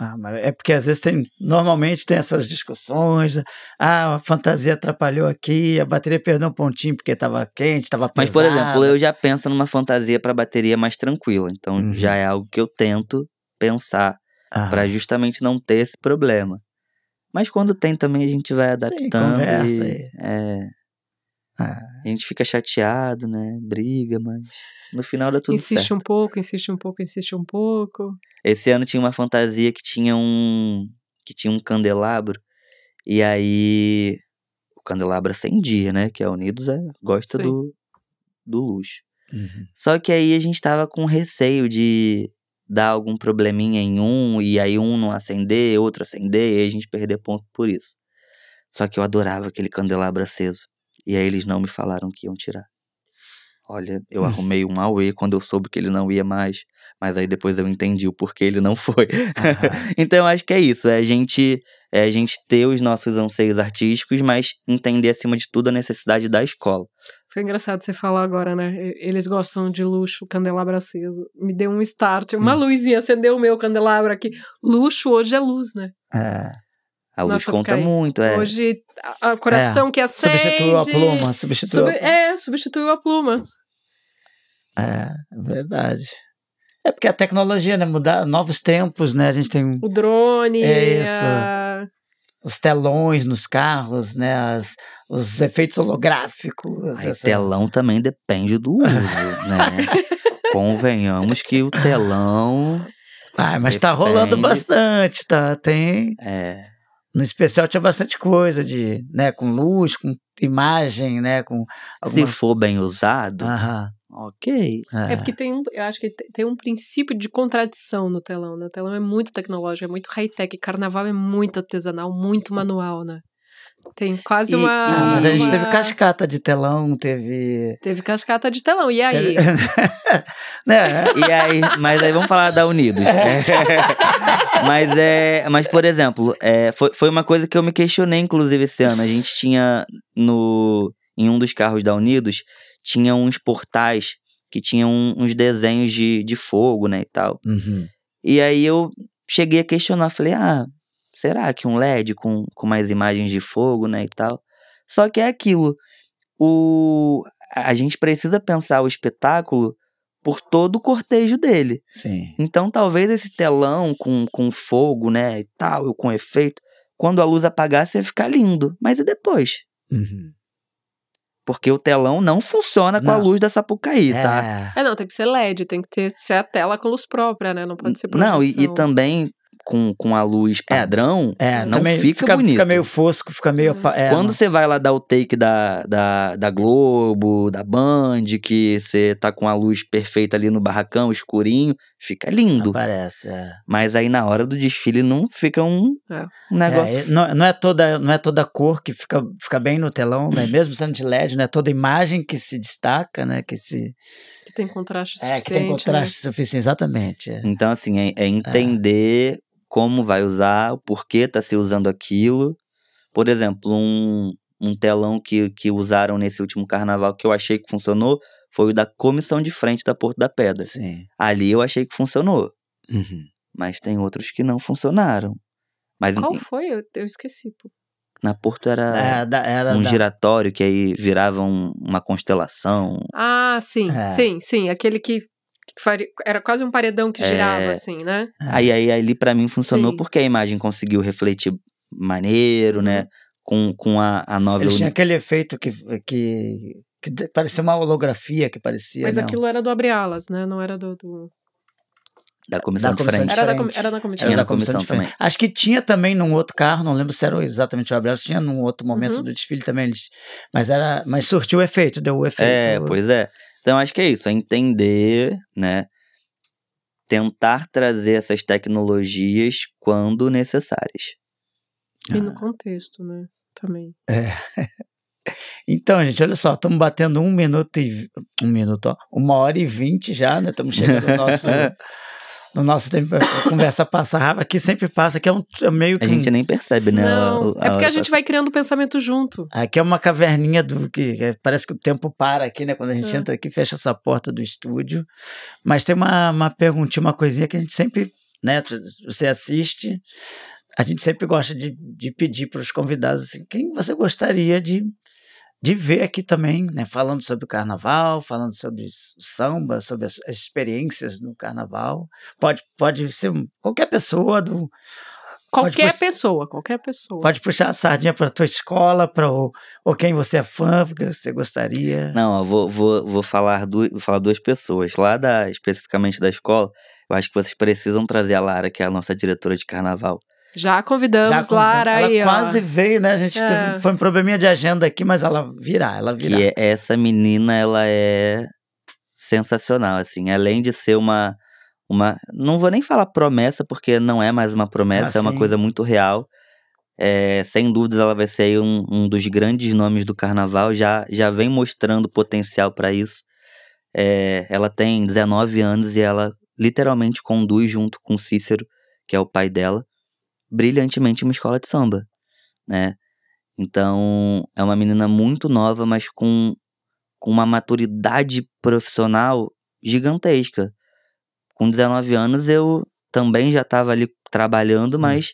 Ah, mas é porque às vezes tem, normalmente tem essas discussões. Né? Ah, a fantasia atrapalhou aqui, a bateria perdeu um pontinho porque estava quente, estava pesada. Mas por exemplo, eu já penso numa fantasia para bateria mais tranquila, então uhum. já é algo que eu tento pensar para justamente não ter esse problema. Mas quando tem também a gente vai adaptando. Sim, conversa. E, é... Ah. A gente fica chateado, né? Briga, mas no final dá tudo insiste certo. Insiste um pouco, insiste um pouco, insiste um pouco. Esse ano tinha uma fantasia que tinha um que tinha um candelabro e aí o candelabro acendia, né? Que a Unidos é, gosta Sim. do, do luxo. Uhum. Só que aí a gente tava com receio de dar algum probleminha em um e aí um não acender, outro acender e a gente perder ponto por isso. Só que eu adorava aquele candelabro aceso. E aí eles não me falaram que iam tirar. Olha, eu hum. arrumei um Aue quando eu soube que ele não ia mais, mas aí depois eu entendi o porquê ele não foi. <laughs> então acho que é isso, é a gente é a gente ter os nossos anseios artísticos, mas entender acima de tudo a necessidade da escola. Foi engraçado você falar agora, né? Eles gostam de luxo, candelabro aceso. Me deu um start, uma hum. luzinha acendeu o meu candelabro aqui. Luxo hoje é luz, né? É. A luz Nossa, conta muito, é. Hoje, o coração é. que acende... Substituiu a pluma, substituiu sub... É, substituiu a pluma. É, é, verdade. É porque a tecnologia, né, mudar novos tempos, né, a gente tem... O drone... É isso. A... Os telões nos carros, né, as, os efeitos holográficos. o essa... telão também depende do uso, <laughs> né. Convenhamos que o telão... Ah, mas depende... tá rolando bastante, tá? Tem... É no especial tinha bastante coisa de, né, com luz, com imagem, né, com alguma... se for bem usado. Aham. Ok. É. é. porque tem um, eu acho que tem um princípio de contradição no telão, né? O telão é muito tecnológico, é muito high-tech. Carnaval é muito artesanal, muito manual, né? Tem quase e, uma. Ah, mas a gente uma... teve cascata de telão, teve. Teve cascata de telão, e aí? Teve... <laughs> né? E aí, mas aí vamos falar da Unidos. Né? <laughs> mas é. Mas, por exemplo, é, foi, foi uma coisa que eu me questionei, inclusive, esse ano. A gente tinha no. Em um dos carros da Unidos, tinha uns portais que tinham uns desenhos de, de fogo, né? E tal. Uhum. E aí eu cheguei a questionar, falei, ah, será que um LED com, com mais imagens de fogo, né, e tal? Só que é aquilo, o, a gente precisa pensar o espetáculo por todo o cortejo dele. Sim. Então talvez esse telão com, com fogo, né, e tal, com efeito, quando a luz apagasse ia ficar lindo, mas e depois? Uhum. Porque o telão não funciona com não. a luz da Sapucaí, é. tá? É, não, tem que ser LED, tem que ter, ser a tela com luz própria, né? Não pode ser projeção. Não, e, e também com, com a luz é, padrão, é, não também fica, fica bonito. Fica meio fosco, fica meio... É, Quando você vai lá dar o take da, da, da Globo, da Band, que você tá com a luz perfeita ali no barracão, escurinho, fica lindo. Parece, é. Mas aí na hora do desfile não fica um, é. um negócio. É, não, não, é toda, não é toda cor que fica, fica bem no telão, né? <coughs> mesmo sendo de LED, não é toda imagem que se destaca, né? Que se. Que tem contraste suficiente. É, que tem né? contraste né? suficiente, exatamente. É. Então, assim, é, é entender como vai usar, o porquê está se usando aquilo. Por exemplo, um, um telão que, que usaram nesse último carnaval que eu achei que funcionou foi o da comissão de frente da Porto da Pedra. Sim. Ali eu achei que funcionou. Uhum. Mas tem outros que não funcionaram. Mas, Qual foi? Eu, eu esqueci. Pô. Na Porto era, é, da, era um da... giratório que aí virava um, uma constelação. Ah, sim, é. sim, sim. Aquele que era quase um paredão que girava, é... assim, né? Aí, aí ali para mim funcionou Sim. porque a imagem conseguiu refletir maneiro, né? Uhum. Com, com a, a novela. Ele tinha aquele efeito que, que, que parecia uma holografia que parecia. Mas não. Né? aquilo era do Abre Alas, né? Não era do... do... Da comissão, da comissão Era da, era da comissão. Tinha da comissão, comissão também. Acho que tinha também num outro carro, não lembro se era exatamente o Abre Alas tinha num outro momento uhum. do desfile também. Eles, mas era, mas surtiu o efeito, deu o efeito. É, pois é. Então acho que é isso, é entender, né? Tentar trazer essas tecnologias quando necessárias. E ah. no contexto, né? Também. É. <laughs> Então, gente, olha só, estamos batendo um minuto e um minuto, ó, uma hora e vinte já, né? Estamos chegando no nosso <laughs> no nosso tempo, a conversa passa rápido, aqui sempre passa, aqui é um é meio que... A gente nem percebe, né? Não, a, a, é porque a, a gente vai criando o pensamento junto. Aqui é uma caverninha do que parece que o tempo para aqui, né? Quando a gente é. entra aqui, fecha essa porta do estúdio. Mas tem uma, uma perguntinha, uma coisinha que a gente sempre, né? Você assiste, a gente sempre gosta de, de pedir para os convidados assim, quem você gostaria de de ver aqui também, né, falando sobre o carnaval, falando sobre samba, sobre as, experiências no carnaval. Pode, pode ser qualquer pessoa do Qualquer pessoa, qualquer pessoa. Pode puxar a sardinha para tua escola, para ou, ou quem você é fã, que você gostaria. Não, eu vou, vou, vou, falar duas, vou falar duas pessoas. Lá da, especificamente da escola, eu acho que vocês precisam trazer a Lara, que é a nossa diretora de carnaval. Já convidamos Já Lara ela aí. Ela quase ó. veio, né? A gente é. teve, foi um probleminha de agenda aqui, mas ela virá, ela virá. Que é, essa menina, ela é sensacional, assim. Além de ser uma, uma... Não vou nem falar promessa, porque não é mais uma promessa, assim. é uma coisa muito real. É, sem dúvidas ela vai ser um, um, dos grandes nomes do carnaval, já, já vem mostrando potencial para isso. É, ela tem 19 anos e ela literalmente conduz junto com Cícero, que é o pai dela, brilhantemente em uma escola de samba, né? Então, é uma menina muito nova, mas com, com uma maturidade profissional gigantesca. Com 19 anos, eu também já estava ali trabalhando, hum. mas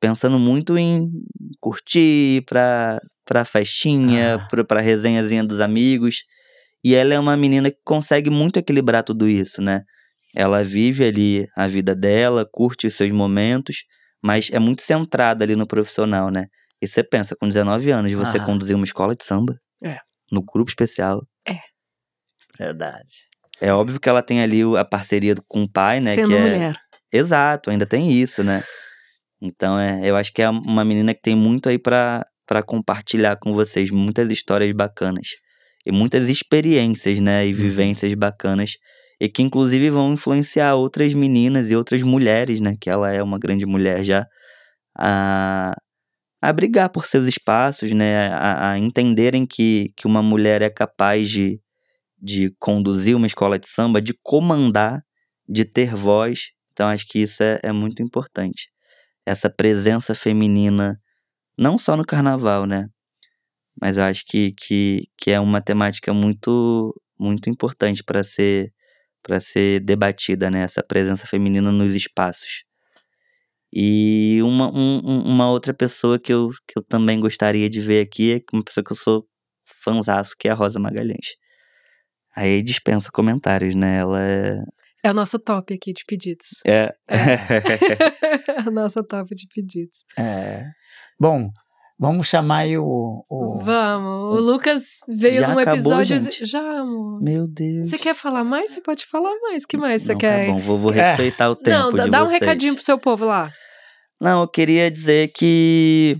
pensando muito em curtir, pra, pra festinha, ah. pra, pra resenhazinha dos amigos. E ela é uma menina que consegue muito equilibrar tudo isso, né? Ela vive ali a vida dela, curte os seus momentos, mas é muito centrada ali no profissional, né? E você pensa, com 19 anos, você ah. conduzir uma escola de samba. É. No grupo especial. É. Verdade. É óbvio que ela tem ali a parceria com o pai, né? Sendo que é... mulher. Exato, ainda tem isso, né? Então, é, eu acho que é uma menina que tem muito aí para compartilhar com vocês. Muitas histórias bacanas. E muitas experiências, né? E uhum. vivências bacanas e que inclusive vão influenciar outras meninas e outras mulheres, né? Que ela é uma grande mulher já a, a brigar por seus espaços, né? A, a entenderem que, que uma mulher é capaz de, de conduzir uma escola de samba, de comandar, de ter voz. Então acho que isso é, é muito importante. Essa presença feminina, não só no carnaval, né? Mas eu acho que, que, que é uma temática muito, muito importante para ser para ser debatida, né? Essa presença feminina nos espaços. E uma, um, uma outra pessoa que eu, que eu também gostaria de ver aqui é uma pessoa que eu sou fanzaço, que é a Rosa Magalhães. Aí dispensa comentários, né? Ela é. É o nosso top aqui de pedidos. É. é. <laughs> <laughs> é o nosso top de pedidos. É. Bom, Vamos chamar aí o. o Vamos. O, o, Lucas veio num episódio. Acabou, gente. Já, amor. Meu Deus. Você quer falar mais? Você pode falar mais. que mais você tá quer? Tá bom, vou, vou é. respeitar o tempo. Não, dá, um recadinho pro seu povo lá. Não, eu queria dizer que,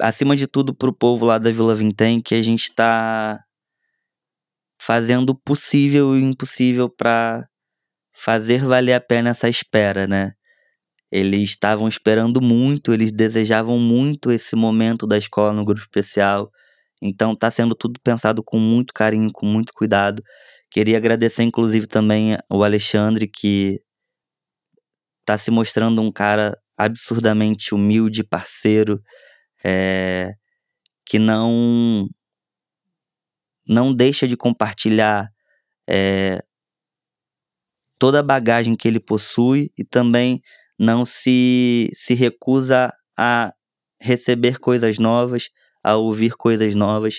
acima de tudo, pro povo lá da Vila Vintém, que a gente tá fazendo o possível e o impossível para fazer valer a pena essa espera, né? Eles estavam esperando muito, eles desejavam muito esse momento da escola no grupo especial. Então está sendo tudo pensado com muito carinho, com muito cuidado. Queria agradecer inclusive também o Alexandre que está se mostrando um cara absurdamente humilde, parceiro, é, que não não deixa de compartilhar é, toda a bagagem que ele possui e também não se, se recusa a receber coisas novas, a ouvir coisas novas.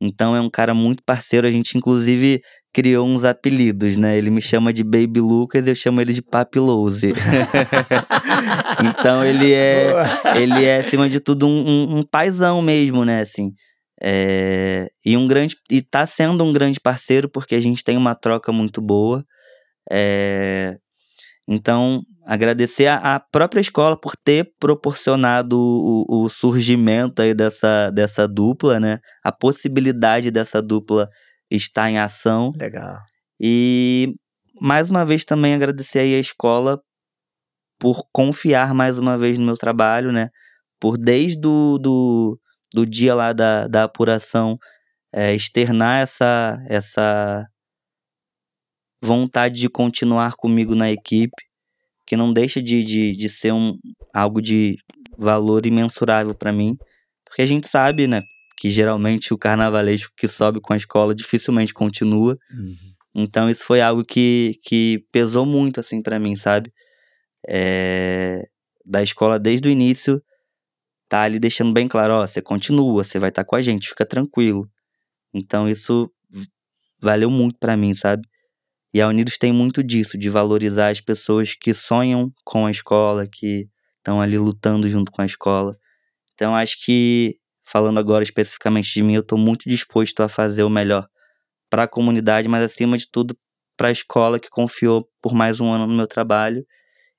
Então é um cara muito parceiro, a gente inclusive criou uns apelidos, né? Ele me chama de Baby Lucas, eu chamo ele de Papi Lose. <laughs> então ele é, ele é acima de tudo um, um, um paizão mesmo, né? Assim, é, e um grande e tá sendo um grande parceiro porque a gente tem uma troca muito boa. É, então agradecer à própria escola por ter proporcionado o, o, surgimento aí dessa, dessa dupla, né? A possibilidade dessa dupla estar em ação. Legal. E mais uma vez também agradecer aí à escola por confiar mais uma vez no meu trabalho, né? Por desde do, do, do dia lá da, da apuração é, externar essa, essa vontade de continuar comigo na equipe que não deixa de, de, de ser um, algo de valor imensurável para mim, porque a gente sabe, né, que geralmente o carnavalesco que sobe com a escola dificilmente continua. Uhum. Então isso foi algo que, que pesou muito assim para mim, sabe? É... Da escola desde o início, tá ali deixando bem claro, ó, você continua, você vai estar tá com a gente, fica tranquilo. Então isso valeu muito para mim, sabe? E a Unidos tem muito disso, de valorizar as pessoas que sonham com a escola, que estão ali lutando junto com a escola. Então acho que, falando agora especificamente de mim, eu estou muito disposto a fazer o melhor para a comunidade, mas acima de tudo para a escola que confiou por mais um ano no meu trabalho.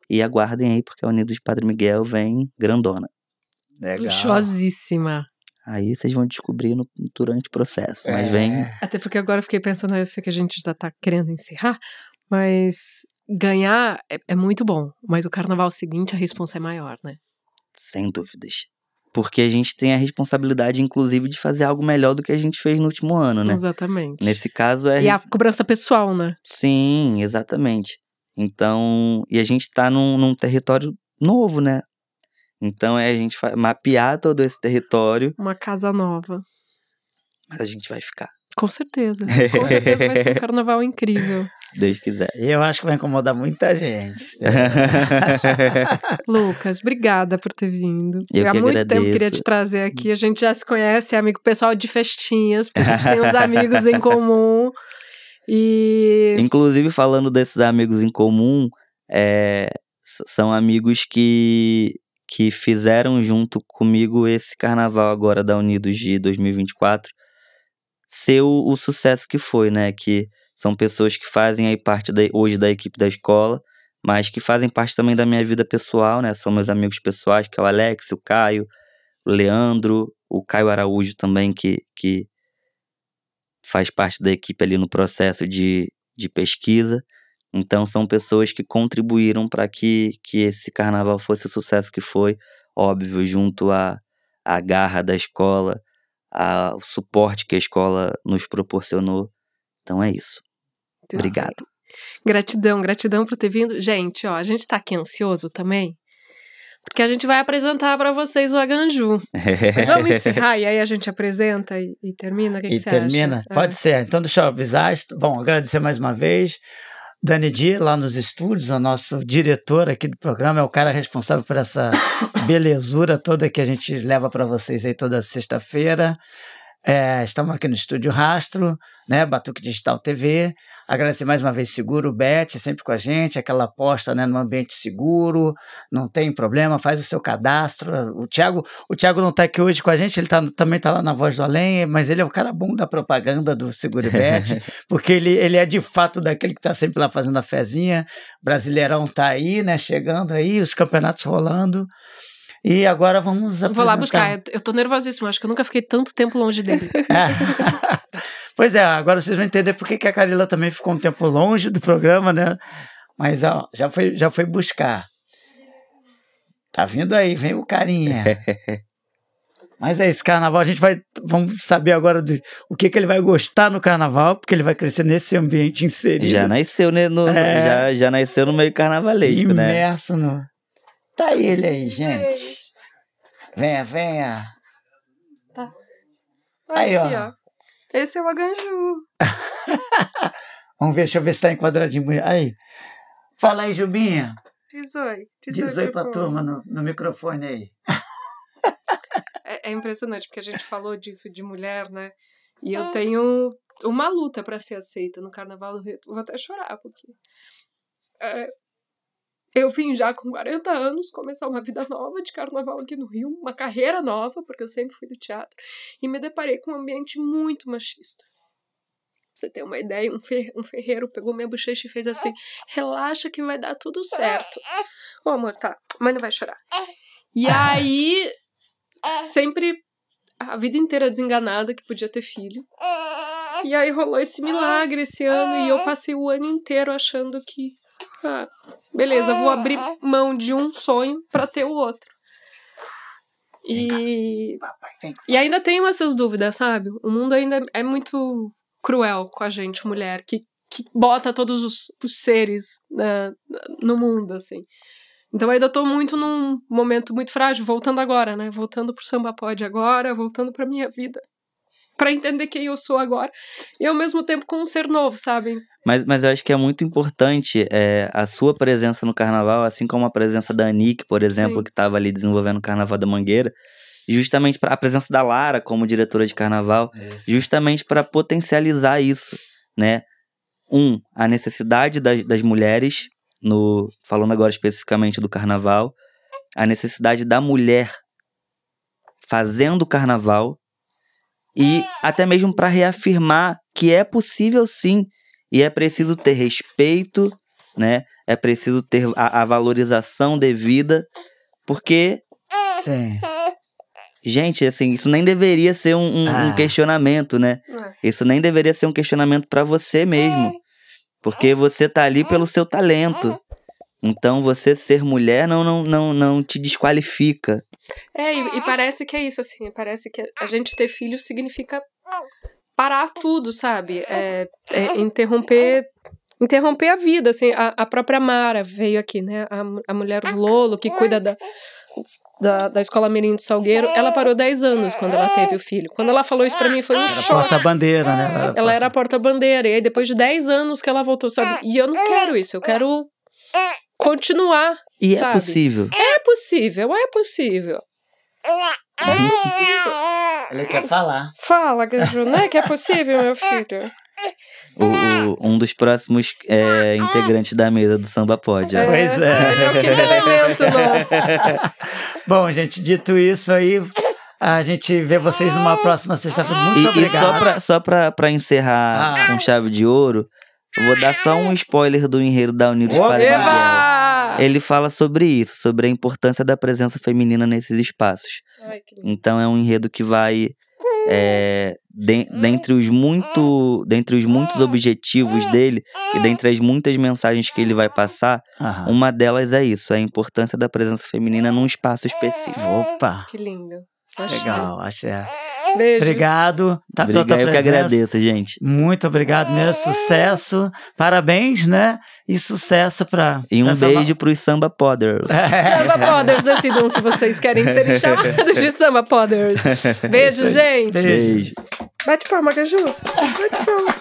E aguardem aí, porque a Unidos Padre Miguel vem grandona. Luxuosíssima. Aí vocês vão descobrir no, durante o processo. Mas é. vem. Até porque agora eu fiquei pensando, eu sei que a gente já tá querendo encerrar, mas ganhar é, é muito bom. Mas o carnaval seguinte a responsa é maior, né? Sem dúvidas. Porque a gente tem a responsabilidade, inclusive, de fazer algo melhor do que a gente fez no último ano, né? Exatamente. Nesse caso é. E a cobrança pessoal, né? Sim, exatamente. Então. E a gente tá num, num território novo, né? Então é a gente mapear todo esse território. Uma casa nova. Mas a gente vai ficar. Com certeza. <laughs> Com certeza vai ser um carnaval incrível. Deus quiser. Eu acho que vai incomodar muita gente. <laughs> Lucas, obrigada por ter vindo. Eu Há muito agradeço. tempo queria te trazer aqui. A gente já se conhece, é amigo pessoal de festinhas, porque a gente tem uns amigos em comum. E. <laughs> Inclusive, falando desses amigos em comum, é, são amigos que que fizeram junto comigo esse carnaval agora da Unidos de 2024 ser o, o, sucesso que foi, né? Que são pessoas que fazem aí parte da, hoje da equipe da escola, mas que fazem parte também da minha vida pessoal, né? São meus amigos pessoais, que é o Alex, o Caio, o Leandro, o Caio Araújo também, que, que faz parte da equipe ali no processo de, de pesquisa. Então são pessoas que contribuíram para que, que esse carnaval fosse o sucesso que foi, óbvio, junto à, à garra da escola, ao suporte que a escola nos proporcionou. Então é isso. Então, Obrigado. É. Gratidão, gratidão por ter vindo. Gente, ó, a gente tá aqui ansioso também, porque a gente vai apresentar para vocês o Aganju. É. <laughs> Vamos encerrar e aí a gente apresenta e, e termina? O que, e que você termina? Acha? É. Pode é. ser. Então, deixa eu avisar. Bom, agradecer mais uma vez Dani D lá nos estúdios, o nosso diretor aqui do programa, é o cara responsável por essa <coughs> belezura toda que a gente leva para vocês aí toda sexta-feira. É, estamos aqui no Estúdio Rastro, né? Batuque Digital TV. Agradecer mais uma vez Seguro Bet, é sempre com a gente, aquela aposta né, num ambiente seguro, não tem problema, faz o seu cadastro. O Thiago, o Thiago não está aqui hoje com a gente, ele tá, também está lá na Voz do Além, mas ele é o cara bom da propaganda do Seguro Bet, <laughs> porque ele, ele é de fato daquele que está sempre lá fazendo a fezinha. Brasileirão está aí, né? Chegando aí, os campeonatos rolando. E agora vamos apresentar... Vou lá buscar, eu tô nervosíssimo, acho que eu nunca fiquei tanto tempo longe dele. <laughs> pois é, agora vocês vão entender por que a Carila também ficou um tempo longe do programa, né? Mas ó, já, foi, já foi buscar. Tá vindo aí, vem o carinha. <laughs> Mas é esse carnaval, a gente vai vamos saber agora do, o que, que ele vai gostar no carnaval, porque ele vai crescer nesse ambiente inserido. Já nasceu, né? No, é, já, já nasceu no meio carnavalesco, imerso né? Imerso no Tá ele aí, gente. Venha, venha. Tá. Olha aí, aqui, ó. ó. Esse é o Aganju. <laughs> Vamos ver, deixa eu ver se tá enquadradinho. Aí. Fala aí, Jubinha. Diz oi. Diz, Diz oi, oi turma no, no microfone aí. <laughs> é, é impressionante, porque a gente falou disso de mulher, né? E eu é. tenho uma luta para ser aceita no carnaval do Rio. Vou até chorar, porque é, eu vim já com 40 anos começar uma vida nova de carnaval aqui no Rio, uma carreira nova, porque eu sempre fui do teatro, e me deparei com um ambiente muito machista. Pra você tem uma ideia, um, fer um ferreiro pegou minha bochecha e fez assim: relaxa que vai dar tudo certo. Ô oh, amor, tá, mas não vai chorar. E aí, sempre, a vida inteira desenganada que podia ter filho. E aí rolou esse milagre esse ano e eu passei o ano inteiro achando que. Ah, beleza, vou é, abrir é. mão de um sonho para ter o outro. E... e ainda tenho essas dúvidas, sabe? O mundo ainda é muito cruel com a gente, mulher, que, que bota todos os, os seres né, no mundo, assim. Então ainda tô muito num momento muito frágil, voltando agora, né? Voltando pro samba pode agora, voltando pra minha vida para entender quem eu sou agora. E ao mesmo tempo com um ser novo, sabe? Mas, mas eu acho que é muito importante é, a sua presença no carnaval, assim como a presença da Anique, por exemplo, Sim. que estava ali desenvolvendo o Carnaval da Mangueira. justamente para a presença da Lara como diretora de carnaval, isso. justamente para potencializar isso, né? Um, a necessidade das, das mulheres, no falando agora especificamente do carnaval, a necessidade da mulher fazendo o carnaval e até mesmo para reafirmar que é possível sim e é preciso ter respeito, né? É preciso ter a, a valorização devida, porque sim. Gente, assim, isso nem deveria ser um, um, ah. um questionamento, né? É. Isso nem deveria ser um questionamento para você mesmo. Porque você tá ali pelo seu talento. Então você ser mulher não, não, não, não te desqualifica. É, e, e parece que é isso, assim, parece que a ah. gente ter filho significa parar tudo, sabe? É, é, é interromper é. interromper a vida, assim, a, a, própria Mara veio aqui, né, a, a mulher ah, Lolo, que cuida da, da, da escola Mirim de Salgueiro, ela é. parou 10 anos quando ela teve o filho. Quando ela falou isso pra mim, foi um era porta-bandeira, né? Era ela porta era porta-bandeira, e aí depois de 10 anos que ela voltou, sabe? Ah. E eu não quero isso, eu quero continuar e é sabe? é possível. É possível, é possível. É possível. Ele quer falar. Fala, Gaju, né? Que é possível, meu filho. O, o, um dos próximos é, integrantes da mesa do Samba pode. É. Pois é. Olha que <laughs> Bom, gente, dito isso aí, a gente vê vocês numa próxima sexta-feira. Muito e, obrigado. E só pra, só encerrar ah. com chave de ouro, vou dar só um spoiler do enredo da Unidos Opa! para Gabriel. Tá. Ele fala sobre isso, sobre a importância da presença feminina nesses espaços. Ai, então é um enredo que vai é, de, hum. dentre os muito dentre os muitos hum. objetivos hum. dele e dentre as muitas mensagens que ele vai passar Aham. uma delas é isso é a importância da presença feminina num espaço específico opa que lindo Achei. legal achei Beijo. Obrigado tá, obrigado, pela tua presença. Eu que agradeço, gente. Muito obrigado meu é. Sucesso. Parabéns, né? E sucesso pra. E um pra beijo samba... pros Samba Poders. É. Samba Poders, assim, não, se vocês querem serem <laughs> chamados de Samba Poders. Beijo, gente. Beijo. beijo. Bate palma, Caju. Bate palma.